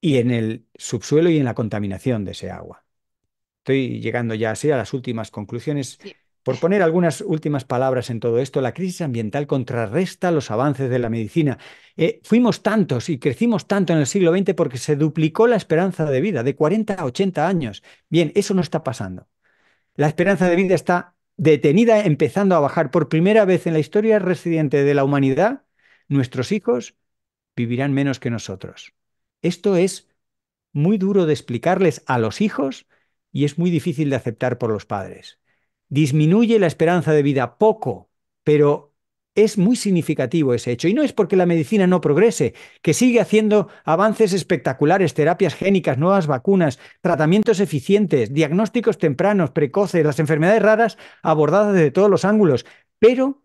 y en el subsuelo y en la contaminación de ese agua. Estoy llegando ya así a las últimas conclusiones. Por poner algunas últimas palabras en todo esto, la crisis ambiental contrarresta los avances de la medicina. Eh, fuimos tantos y crecimos tanto en el siglo XX porque se duplicó la esperanza de vida de 40 a 80 años. Bien, eso no está pasando. La esperanza de vida está detenida, empezando a bajar por primera vez en la historia residente de la humanidad, nuestros hijos vivirán menos que nosotros. Esto es muy duro de explicarles a los hijos y es muy difícil de aceptar por los padres. Disminuye la esperanza de vida poco, pero es muy significativo ese hecho. Y no es porque la medicina no progrese, que sigue haciendo avances espectaculares, terapias génicas, nuevas vacunas, tratamientos eficientes, diagnósticos tempranos, precoces, las enfermedades raras abordadas desde todos los ángulos. Pero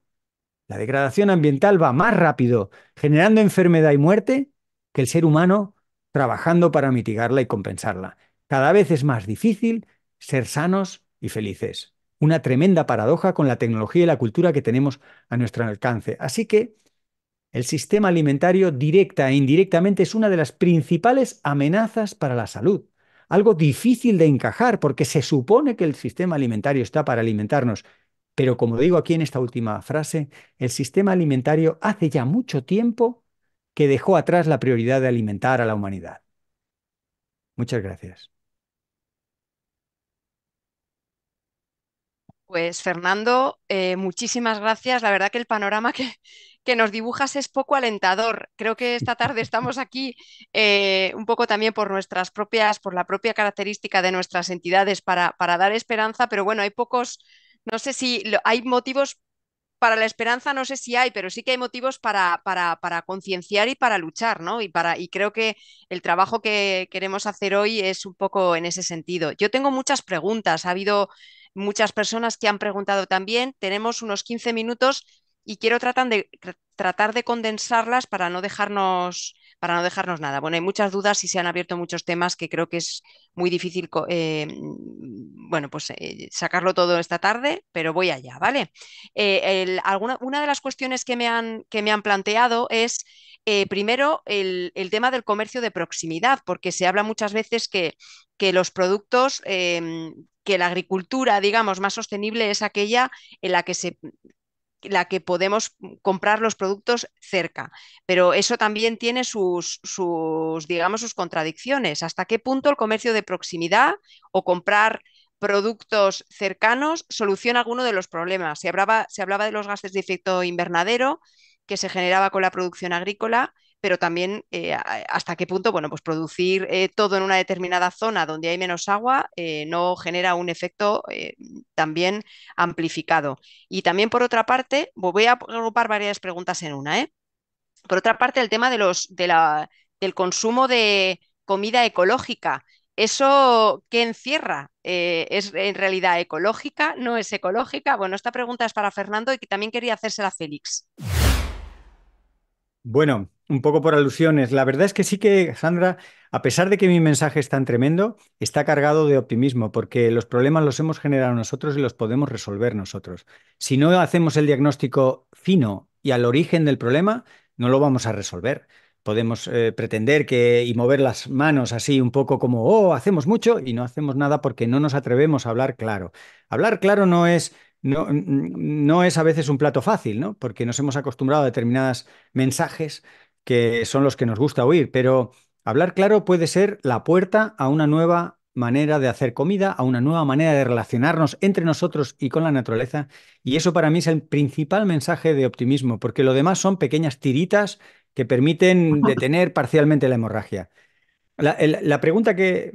la degradación ambiental va más rápido, generando enfermedad y muerte, que el ser humano trabajando para mitigarla y compensarla. Cada vez es más difícil ser sanos y felices una tremenda paradoja con la tecnología y la cultura que tenemos a nuestro alcance. Así que el sistema alimentario directa e indirectamente es una de las principales amenazas para la salud. Algo difícil de encajar porque se supone que el sistema alimentario está para alimentarnos. Pero como digo aquí en esta última frase, el sistema alimentario hace ya mucho tiempo que dejó atrás la prioridad de alimentar a la humanidad. Muchas gracias. Pues Fernando, eh, muchísimas gracias. La verdad que el panorama que, nos dibujas es poco alentador. Creo que esta tarde estamos aquí eh, un poco también por nuestras propias, por la propia característica de nuestras entidades para, para dar esperanza, pero bueno, hay pocos, no sé si hay motivos para la esperanza, no sé si hay, pero sí que hay motivos para, para, concienciar y para luchar, ¿no? Y, para, y creo que el trabajo que queremos hacer hoy es un poco en ese sentido. Yo tengo muchas preguntas. Ha habido muchas personas que han preguntado también. Tenemos unos 15 minutos y quiero tratar de, tratar de condensarlas para no dejarnos para no dejarnos nada. Bueno, hay muchas dudas y se han abierto muchos temas que creo que es muy difícil, eh, mm, bueno, pues eh, sacarlo todo esta tarde, pero voy allá, ¿vale? Eh, alguna, una de las cuestiones que me han, que me han planteado es, primero, el, tema del comercio de proximidad, porque se habla muchas veces que que los productos, em, que la agricultura, digamos, más sostenible es aquella en la que se la que podemos comprar los productos cerca. Pero eso también tiene sus, digamos, sus contradicciones. ¿Hasta qué punto el comercio de proximidad o comprar productos cercanos soluciona alguno de los problemas? Se hablaba, se hablaba de los gases de efecto invernadero que se generaba con la producción agrícola pero también eh, hasta qué punto, bueno, pues producir eh, todo en una determinada zona donde hay menos agua eh, no genera un efecto también amplificado. Y también por otra parte, voy a agrupar varias preguntas en una, Por otra parte, el tema de los, de del consumo de comida ecológica. ¿Eso qué encierra? ¿Es en realidad ecológica? ¿No es ecológica? Bueno, esta pregunta es para Fernando y que también quería hacérsela a Félix. Bueno, un poco por alusiones. La verdad es que sí que, Sandra, a pesar de que mi mensaje es tan tremendo, está cargado de optimismo, porque los problemas los hemos generado nosotros y los podemos resolver nosotros. Si no hacemos el diagnóstico fino y al origen del problema, no lo vamos a resolver. Podemos eh, pretender que y mover las manos así un poco como, oh, hacemos mucho y no hacemos nada porque no nos atrevemos a hablar claro. Hablar claro no es no, es a veces un plato fácil, Porque nos hemos acostumbrado a determinados mensajes que son los que nos gusta oír, pero hablar claro puede ser la puerta a una nueva manera de hacer comida, a una nueva manera de relacionarnos entre nosotros y con la naturaleza. Y eso para mí es el principal mensaje de optimismo, porque lo demás son pequeñas tiritas que permiten detener parcialmente la hemorragia. La, pregunta que,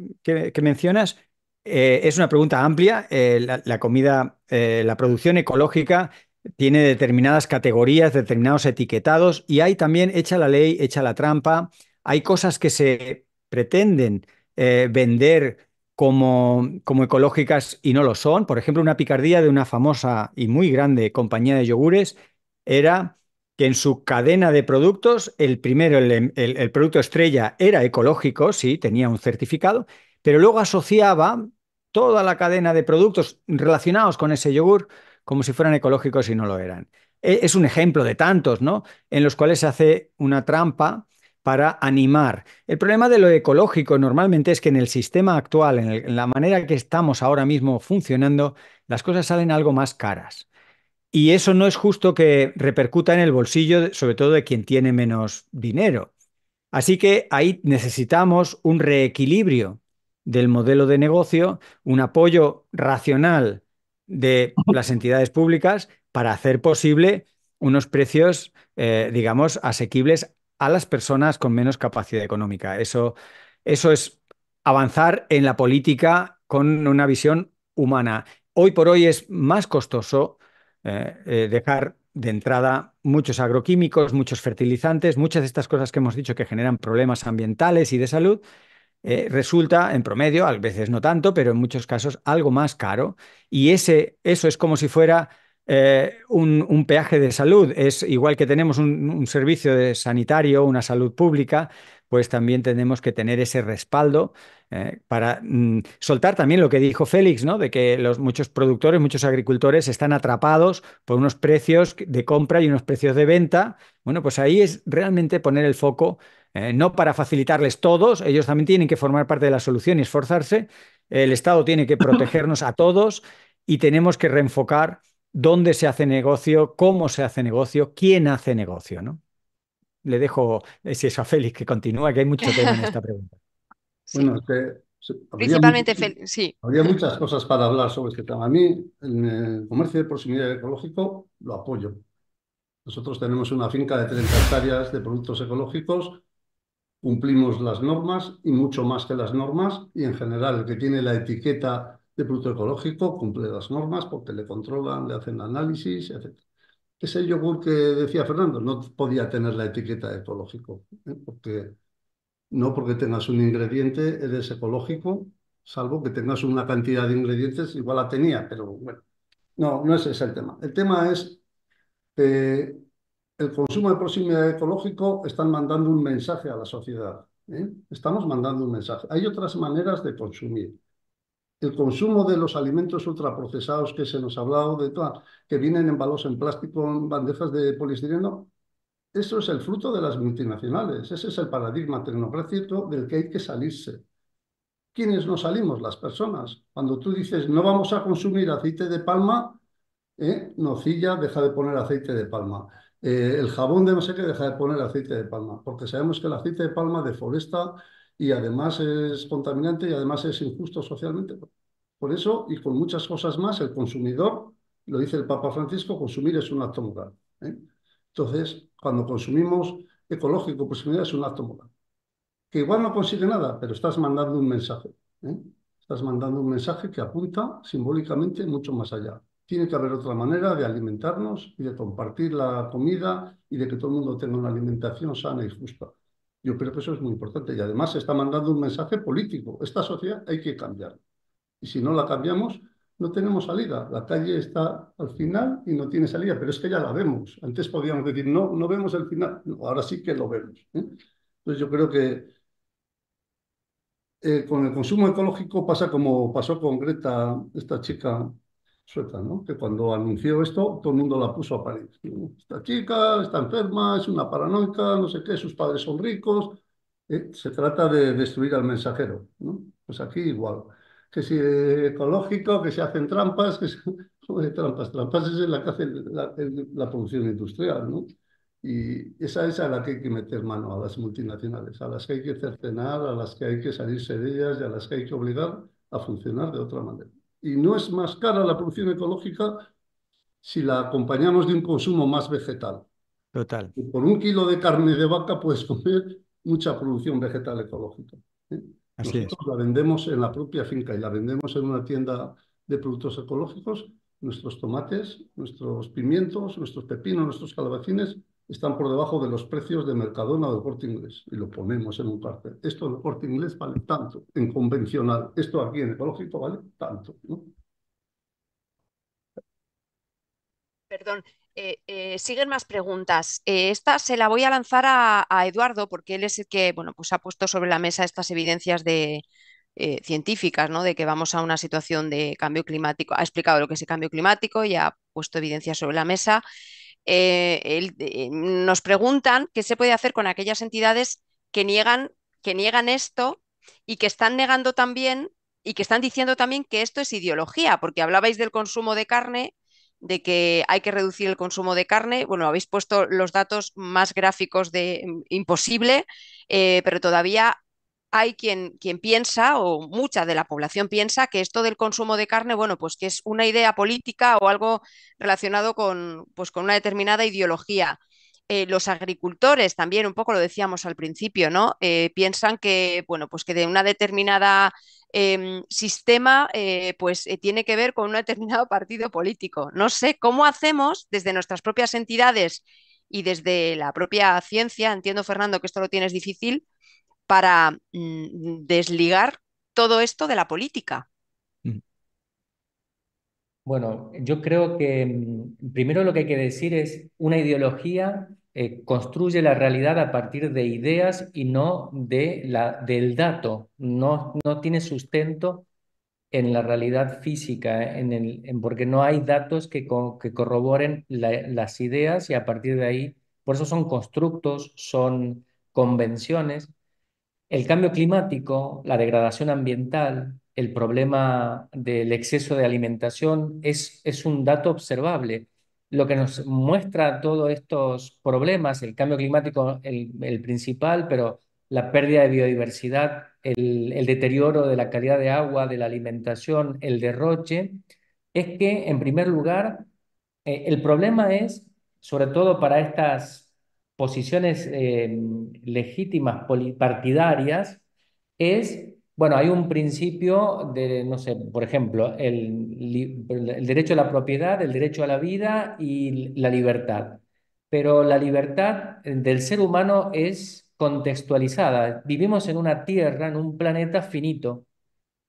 mencionas eh, es una pregunta amplia. Eh, la, comida, eh, la producción ecológica tiene determinadas categorías, determinados etiquetados y hay también, hecha la ley, echa la trampa, hay cosas que se pretenden eh, vender como, como ecológicas y no lo son. Por ejemplo, una picardía de una famosa y muy grande compañía de yogures era que en su cadena de productos, el primero, el producto estrella era ecológico, sí, tenía un certificado, pero luego asociaba toda la cadena de productos relacionados con ese yogur como si fueran ecológicos y no lo eran. E, es un ejemplo de tantos, ¿no? En los cuales se hace una trampa para animar. El problema de lo ecológico normalmente es que en el sistema actual, en, la manera que estamos ahora mismo funcionando, las cosas salen algo más caras. Y eso no es justo que repercuta en el bolsillo, sobre todo de quien tiene menos dinero. Así que ahí necesitamos un reequilibrio del modelo de negocio, un apoyo racional de las entidades públicas para hacer posible unos precios, eh, digamos, asequibles a las personas con menos capacidad económica. Eso, eso es avanzar en la política con una visión humana. Hoy por hoy es más costoso eh, eh, dejar de entrada muchos agroquímicos, muchos fertilizantes, muchas de estas cosas que hemos dicho que generan problemas ambientales y de salud, eh, resulta, en promedio, a veces no tanto, pero en muchos casos algo más caro. Y ese, eso es como si fuera eh, un, peaje de salud. Es igual que tenemos un, servicio sanitario, una salud pública, pues también tenemos que tener ese respaldo eh, para mm, soltar también lo que dijo Félix, ¿no? De que los, muchos productores, muchos agricultores están atrapados por unos precios de compra y unos precios de venta. Bueno, pues ahí es realmente poner el foco eh, no para facilitarles todos, ellos también tienen que formar parte de la solución y esforzarse, el Estado tiene que protegernos a todos y tenemos que reenfocar dónde se hace negocio, cómo se hace negocio, quién hace negocio, ¿no? Le dejo eh, si es a Félix que continúa, que hay mucho tema en esta pregunta. Bueno, que, Principalmente, Félix, sí. había muchas cosas para hablar sobre este tema. A mí, en el comercio de proximidad ecológico, lo apoyo. Nosotros tenemos una finca de 30 hectáreas de productos ecológicos cumplimos las normas y mucho más que las normas y en general el que tiene la etiqueta de producto ecológico cumple las normas porque le controlan, le hacen análisis, etc. Ese yogur que decía Fernando no podía tener la etiqueta ecológico, ¿eh? porque no porque tengas un ingrediente eres ecológico, salvo que tengas una cantidad de ingredientes, igual la tenía, pero bueno, no, no ese el tema. El tema es eh, el consumo de proximidad ecológico están mandando un mensaje a la sociedad. ¿eh? Estamos mandando un mensaje. Hay otras maneras de consumir. El consumo de los alimentos ultraprocesados que se nos ha hablado, de que vienen embalados en plástico, en bandejas de poliestireno, eso es el fruto de las multinacionales. Ese es el paradigma tecnocrático del que hay que salirse. ¿Quiénes no salimos? Las personas. Cuando tú dices no vamos a consumir aceite de palma, ¿eh? nocilla, deja de poner aceite de palma eh, el jabón de no sé qué, deja de poner aceite de palma, porque sabemos que el aceite de palma deforesta y además es contaminante y además es injusto socialmente. Por eso y con muchas cosas más, el consumidor, lo dice el Papa Francisco, consumir es un acto moral. ¿eh? Entonces, cuando consumimos ecológico, pues es un acto moral. Que igual no consigue nada, pero estás mandando un mensaje. ¿eh? Estás mandando un mensaje que apunta simbólicamente mucho más allá tiene que haber otra manera de alimentarnos y de compartir la comida y de que todo el mundo tenga una alimentación sana y justa. Yo creo que eso es muy importante y además se está mandando un mensaje político. Esta sociedad hay que cambiarla. Y si no la cambiamos, no tenemos salida. La calle está al final y no tiene salida, pero es que ya la vemos. Antes podíamos decir, no, no vemos el final. ahora sí que lo vemos. ¿eh? Entonces yo creo que eh, con el consumo ecológico pasa como pasó con Greta, esta chica suelta, ¿no? Que cuando anunció esto, todo el mundo la puso a parir. Esta chica está enferma, es una paranoica, no sé qué, sus padres son ricos. Eh, se trata de destruir al mensajero, ¿no? Pues aquí igual. Que si ecológico, que se hacen trampas, que se... trampas, trampas es la que hace la, producción industrial, ¿no? Y esa es a la que hay que meter mano, a las multinacionales, a las que hay que cercenar, a las que hay que salirse de ellas y a las que hay que obligar a funcionar de otra manera y no es más cara la producción ecológica si la acompañamos de un consumo más vegetal. Total. Y por un kilo de carne de vaca puedes comer mucha producción vegetal ecológica. ¿eh? Así es. la vendemos en la propia finca y la vendemos en una tienda de productos ecológicos, nuestros tomates, nuestros pimientos, nuestros pepinos, nuestros calabacines, están por debajo de los precios de Mercadona o de Corte Inglés. Y lo ponemos en un cartel. Esto de Inglés vale tanto, en convencional. Esto aquí en ecológico vale tanto. Perdón, eh, eh, siguen más preguntas. Eh, esta se la voy a lanzar a, Eduardo porque él es el que bueno, pues ha puesto sobre la mesa estas evidencias de, científicas, ¿no? de que vamos a una situación de cambio climático. Ha explicado lo que es el cambio climático y ha puesto evidencias sobre la mesa. Eh, eh, nos preguntan qué se puede hacer con aquellas entidades que niegan, que niegan esto y que están negando también y que están diciendo también que esto es ideología, porque hablabais del consumo de carne, de que hay que reducir el consumo de carne. Bueno, habéis puesto los datos más gráficos de mm, imposible, eh, pero todavía hay quien, quien, piensa, o mucha de la población piensa, que esto del consumo de carne, bueno, pues que es una idea política o algo relacionado con, pues con una determinada ideología. Eh, los agricultores también, un poco lo decíamos al principio, ¿no? Eh, piensan que, bueno, pues que de una determinada em, sistema, eh, pues tiene que ver con un determinado partido político. No sé cómo hacemos desde nuestras propias entidades y desde la propia ciencia, entiendo Fernando que esto lo tienes difícil, para mm, desligar todo esto de la política? Bueno, yo creo que mm, primero lo que hay que decir es una ideología eh, construye la realidad a partir de ideas y no de la, del dato, no, no tiene sustento en la realidad física, eh, en el, porque no hay datos que, corroboren las ideas y a partir de ahí, por eso son constructos, son convenciones, el cambio climático, la degradación ambiental, el problema del exceso de alimentación es, es un dato observable. Lo que nos muestra todos estos problemas, el cambio climático, el, principal, pero la pérdida de biodiversidad, el, deterioro de la calidad de agua, de la alimentación, el derroche, es que, en primer lugar, eh, el problema es, sobre todo para estas posiciones eh, legítimas partidarias es, bueno, hay un principio de, no sé, por ejemplo, el, derecho a la propiedad, el derecho a la vida y la libertad. Pero la libertad del ser humano es contextualizada. Vivimos en una tierra, en un planeta finito.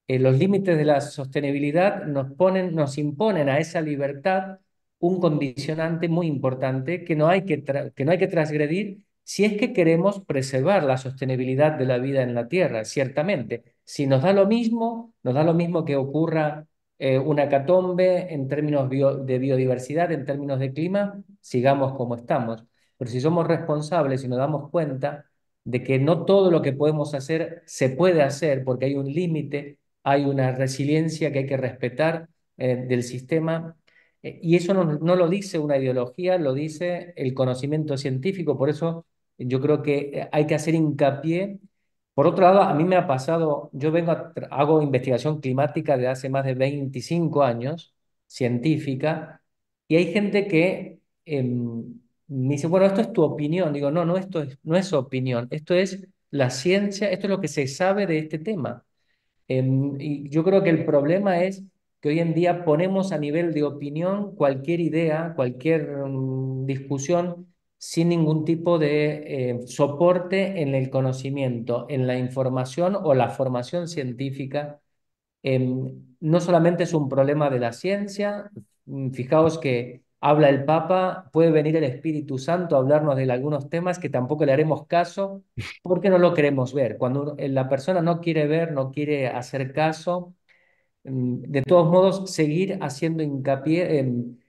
Eh, los límites de la sostenibilidad nos, ponen, nos imponen a esa libertad un condicionante muy importante que no hay que, que, no hay que transgredir si es que queremos preservar la sostenibilidad de la vida en la Tierra, ciertamente. Si nos da lo mismo, nos da lo mismo que ocurra eh, una catombe en términos de biodiversidad, en términos de clima, sigamos como estamos. Pero si somos responsables y nos damos cuenta de que no todo lo que podemos hacer se puede hacer porque hay un límite, hay una resiliencia que hay que respetar eh, del sistema, eh, y eso no, lo dice una ideología, lo dice el conocimiento científico. Por eso eh, yo creo que eh, hay que hacer hincapié. Por otro lado, a mí me ha pasado, yo vengo hago investigación climática de hace más de 25 años, científica, y hay gente que em, me dice, bueno, esto es tu opinión. Digo, no, no, esto es, no es opinión, esto es la ciencia, esto es lo que se sabe de este tema. Em, y yo creo que el problema es que hoy en día ponemos a nivel de opinión cualquier idea, cualquier mm, discusión sin ningún tipo de eh, soporte en el conocimiento, en la información o la formación científica. Em, no solamente es un problema de la ciencia, mm, fijaos que habla el Papa, puede venir el Espíritu Santo a hablarnos de algunos temas que tampoco le haremos caso porque no lo queremos ver. Cuando eh, la persona no quiere ver, no quiere hacer caso, Mm, de todos modos, seguir haciendo hincapié en,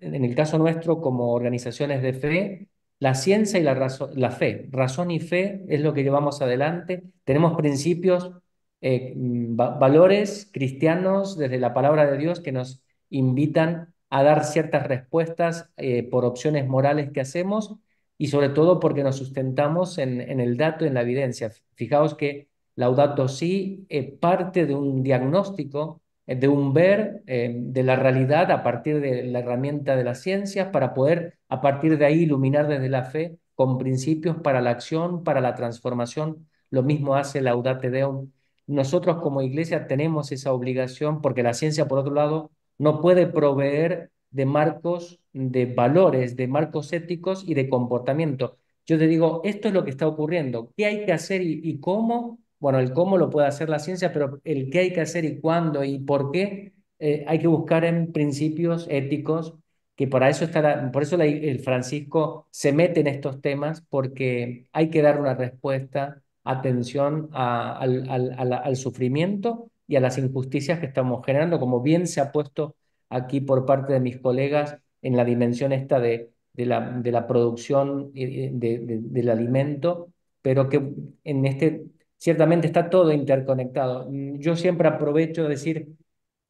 el caso nuestro como organizaciones de fe, la ciencia y la, razón, la fe. Razón y fe es lo que llevamos adelante. Tenemos principios, eh, mm, valores cristianos desde la palabra de Dios que nos invitan a dar ciertas respuestas eh, por opciones morales que hacemos y sobre todo porque nos sustentamos en, en el dato, en la evidencia. Fijaos que Laudato Si es eh, parte de un diagnóstico, eh, de un ver eh, de la realidad a partir de la herramienta de las ciencias para poder a partir de ahí iluminar desde la fe con principios para la acción, para la transformación. Lo mismo hace Laudate Deum. Nosotros como iglesia tenemos esa obligación porque la ciencia, por otro lado, no puede proveer de marcos de valores, de marcos éticos y de comportamiento. Yo te digo, esto es lo que está ocurriendo, qué hay que hacer y, y cómo bueno, el cómo lo puede hacer la ciencia, pero el qué hay que hacer y cuándo y por qué eh, hay que buscar en principios éticos, que para eso está por eso el Francisco se mete en estos temas, porque hay que dar una respuesta, atención al, sufrimiento y a las injusticias que estamos generando, como bien se ha puesto aquí por parte de mis colegas en la dimensión esta de, de, la, de la producción eh, eh, del alimento, pero que en este Ciertamente está todo interconectado. Mm, yo siempre aprovecho de decir,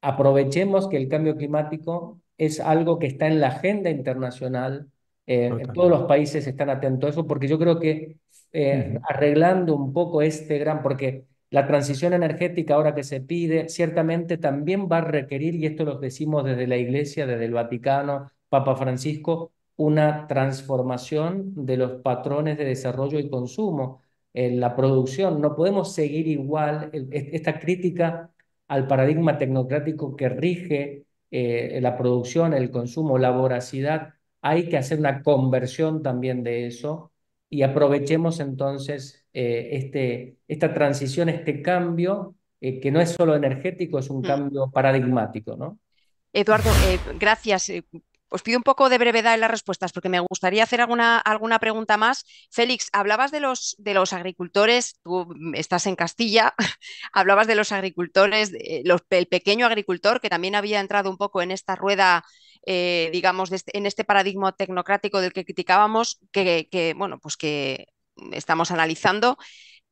aprovechemos que el cambio climático es algo que está en la agenda internacional. Eh, todos los países están atentos a eso porque yo creo que eh, arreglando un poco este gran, porque la transición energética ahora que se pide, ciertamente también va a requerir, y esto lo decimos desde la Iglesia, desde el Vaticano, Papa Francisco, una transformación de los patrones de desarrollo y consumo la producción. No podemos seguir igual esta crítica al paradigma tecnocrático que rige eh, la producción, el consumo, la voracidad. Hay que hacer una conversión también de eso y aprovechemos entonces eh, este, esta transición, este cambio, eh, que no es solo energético, es un mm. cambio paradigmático, ¿no? Eduardo, gracias pues pido un poco de brevedad en las respuestas porque me gustaría hacer alguna, alguna pregunta más. Félix, hablabas de los, de los agricultores, tú mm, estás en Castilla, hablabas de los agricultores, eh, el pequeño agricultor que también había entrado un poco en esta rueda, eh, digamos, este, en este paradigma tecnocrático del que criticábamos, que, bueno, pues que estamos analizando.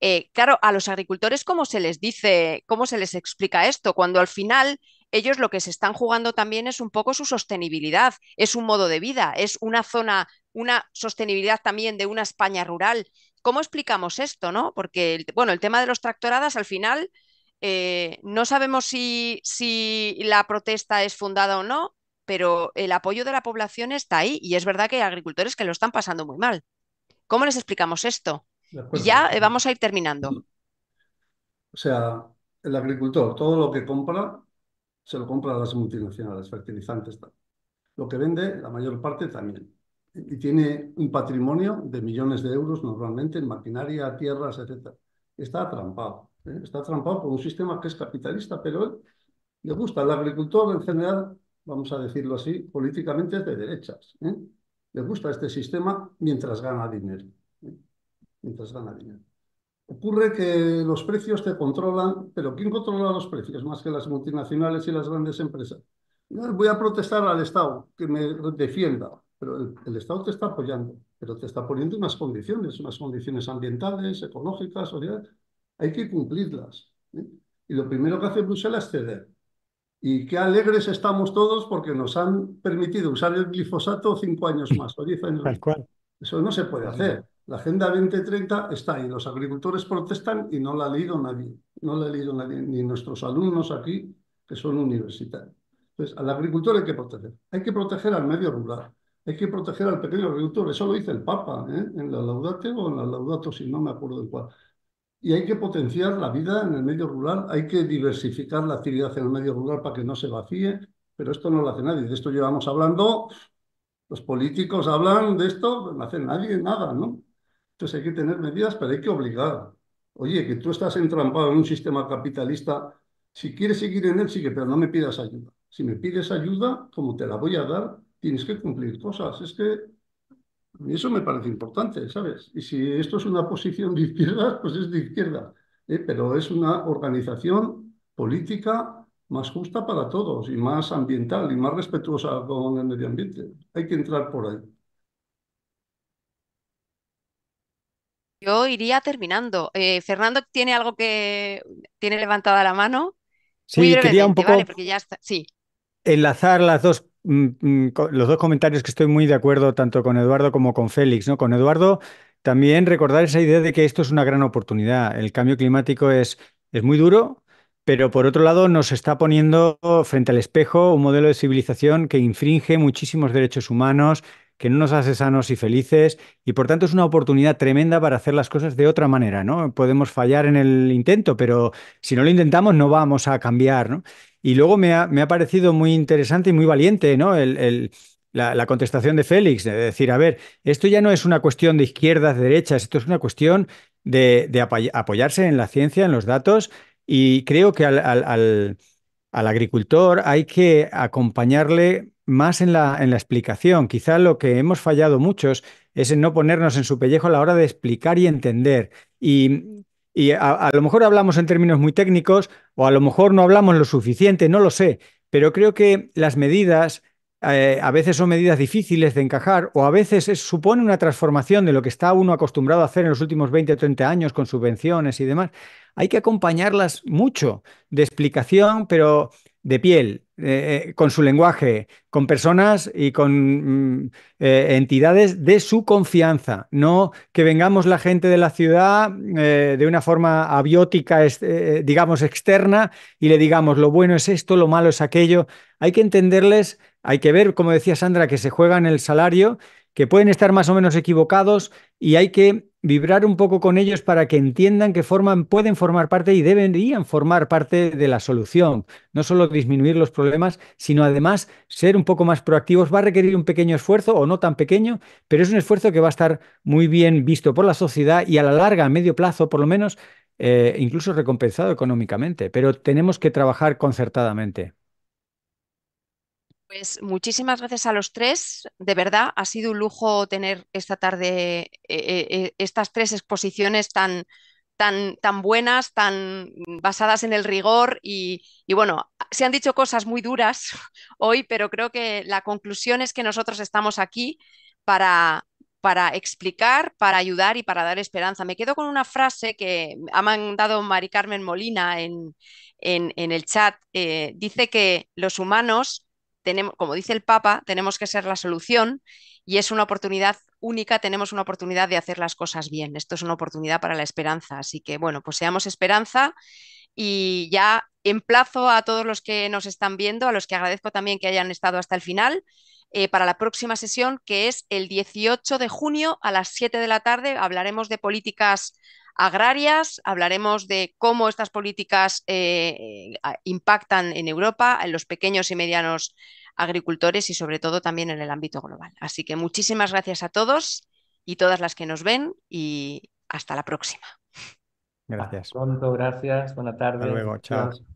Eh, claro, a los agricultores, ¿cómo se les dice, cómo se les explica esto? Cuando al final ellos lo que se están jugando también es un poco su sostenibilidad, es un modo de vida, es una zona, una sostenibilidad también de una España rural. ¿Cómo explicamos esto, no? Porque, el, bueno, el tema de los tractoradas al final eh, no sabemos si, si la protesta es fundada o no, pero el apoyo de la población está ahí y es verdad que hay agricultores que lo están pasando muy mal. ¿Cómo les explicamos esto? ya eh, vamos a ir terminando. O sea, el agricultor, todo lo que compra se lo compra a las multinacionales, fertilizantes. Tal. Lo que vende, la mayor parte también. Y tiene un patrimonio de millones de euros normalmente en maquinaria, tierras, etc. Está atrampado. ¿eh? Está atrampado por un sistema que es capitalista, pero le gusta. al agricultor en general, vamos a decirlo así, políticamente es de derechas. ¿eh? Le gusta este sistema mientras gana dinero. ¿eh? Mientras gana dinero. Ocurre que los precios te controlan, pero ¿quién controla los precios más que las multinacionales y las grandes empresas? Voy a protestar al Estado que me defienda, pero el, Estado te está apoyando, pero te está poniendo unas condiciones, unas condiciones ambientales, ecológicas, sociales. Hay que cumplirlas. ¿eh? Y lo primero que hace Bruselas es ceder. Y qué alegres estamos todos porque nos han permitido usar el glifosato cinco años más o diez años más. Eso no se puede hacer. La Agenda 2030 está ahí. Los agricultores protestan y no la ha leído nadie. No la ha leído nadie, ni nuestros alumnos aquí, que son universitarios. Entonces, al agricultor hay que proteger. Hay que proteger al medio rural. Hay que proteger al pequeño agricultor. Eso lo dice el Papa ¿eh? en la Laudate o en la Laudato, si no me acuerdo de cuál. Y hay que potenciar la vida en el medio rural. Hay que diversificar la actividad en el medio rural para que no se vacíe. Pero esto no lo hace nadie. De esto llevamos hablando. Los políticos hablan de esto, no hace nadie nada, ¿no? hay que tener medidas, pero hay que obligar. Oye, que tú estás entrampado en un sistema capitalista, si quieres seguir en él, sigue, pero no me pidas ayuda. Si me pides ayuda, como te la voy a dar, tienes que cumplir cosas. Es que eso me parece importante, ¿sabes? Y si esto es una posición de izquierda, pues es de izquierda. ¿eh? Pero es una organización política más justa para todos y más ambiental y más respetuosa con el medio ambiente. Hay que entrar por ahí. Yo iría terminando. Eh, Fernando tiene algo que tiene levantada la mano. Sí, quería un poco Sí. enlazar las dos, mm, mm, los dos comentarios que estoy muy de acuerdo tanto con Eduardo como con Félix. ¿no? Con Eduardo también recordar esa idea de que esto es una gran oportunidad. El cambio climático es, es muy duro, pero por otro lado nos está poniendo frente al espejo un modelo de civilización que infringe muchísimos derechos humanos, que no nos hace sanos y felices y por tanto es una oportunidad tremenda para hacer las cosas de otra manera, ¿no? Podemos fallar en el intento, pero si no lo intentamos no vamos a cambiar, ¿no? Y luego me ha, parecido muy interesante y muy valiente, ¿no? la, contestación de Félix, de decir, a ver, esto ya no es una cuestión de izquierdas, de derechas, esto es una cuestión de, apoyarse en la ciencia, en los datos, y creo que al agricultor hay que acompañarle más en la, en la explicación. Quizá lo que hemos fallado muchos es en no ponernos en su pellejo a la hora de explicar y entender. Y a, lo mejor hablamos en términos muy técnicos o a lo mejor no hablamos lo suficiente, no lo sé, pero creo que las medidas eh, a veces son medidas difíciles de encajar o a veces supone una transformación de lo que está uno acostumbrado a hacer en los últimos 20 o 30 años con subvenciones y demás. Hay que acompañarlas mucho de explicación, pero de piel, eh, eh, con su lenguaje, con personas y con mm, eh, entidades de su confianza, no que vengamos la gente de la ciudad de una forma abiótica, digamos, externa y le digamos lo bueno es esto, lo malo es aquello. Hay que entenderles, hay que ver, como decía Sandra, que se juega en el salario que pueden estar más o menos equivocados y hay que vibrar un poco con ellos para que entiendan que forman, pueden formar parte y deberían formar parte de la solución. No solo disminuir los problemas, sino además ser un poco más proactivos. Va a requerir un pequeño esfuerzo o no tan pequeño, pero es un esfuerzo que va a estar muy bien visto por la sociedad y a la larga, a medio plazo por lo menos, eh, incluso recompensado económicamente. Pero tenemos que trabajar concertadamente. Pues muchísimas gracias a los tres. De verdad, ha sido un lujo tener esta tarde eh, eh, estas tres exposiciones tan, Tan, tan, buenas, tan basadas en el rigor y, bueno, se han dicho cosas muy duras hoy, pero creo que la conclusión es que nosotros estamos aquí para, para explicar, para ayudar y para dar esperanza. Me quedo con una frase que ha mandado Mari Carmen Molina en, el chat. Eh, dice que los humanos como dice el Papa, tenemos que ser la solución y es una oportunidad única, tenemos una oportunidad de hacer las cosas bien. Esto es una oportunidad para la esperanza. Así que, bueno, pues seamos esperanza y ya emplazo a todos los que nos están viendo, a los que agradezco también que hayan estado hasta el final. Eh, para la próxima sesión, que es el 18 de junio a las 7 de la tarde. Hablaremos de políticas agrarias, hablaremos de cómo estas políticas eh, eh, impactan en Europa, en los pequeños y medianos agricultores y sobre todo también en el ámbito global. Así que muchísimas gracias a todos y todas las que nos ven y hasta la próxima. Gracias. pronto, gracias. Buena tarde. chao.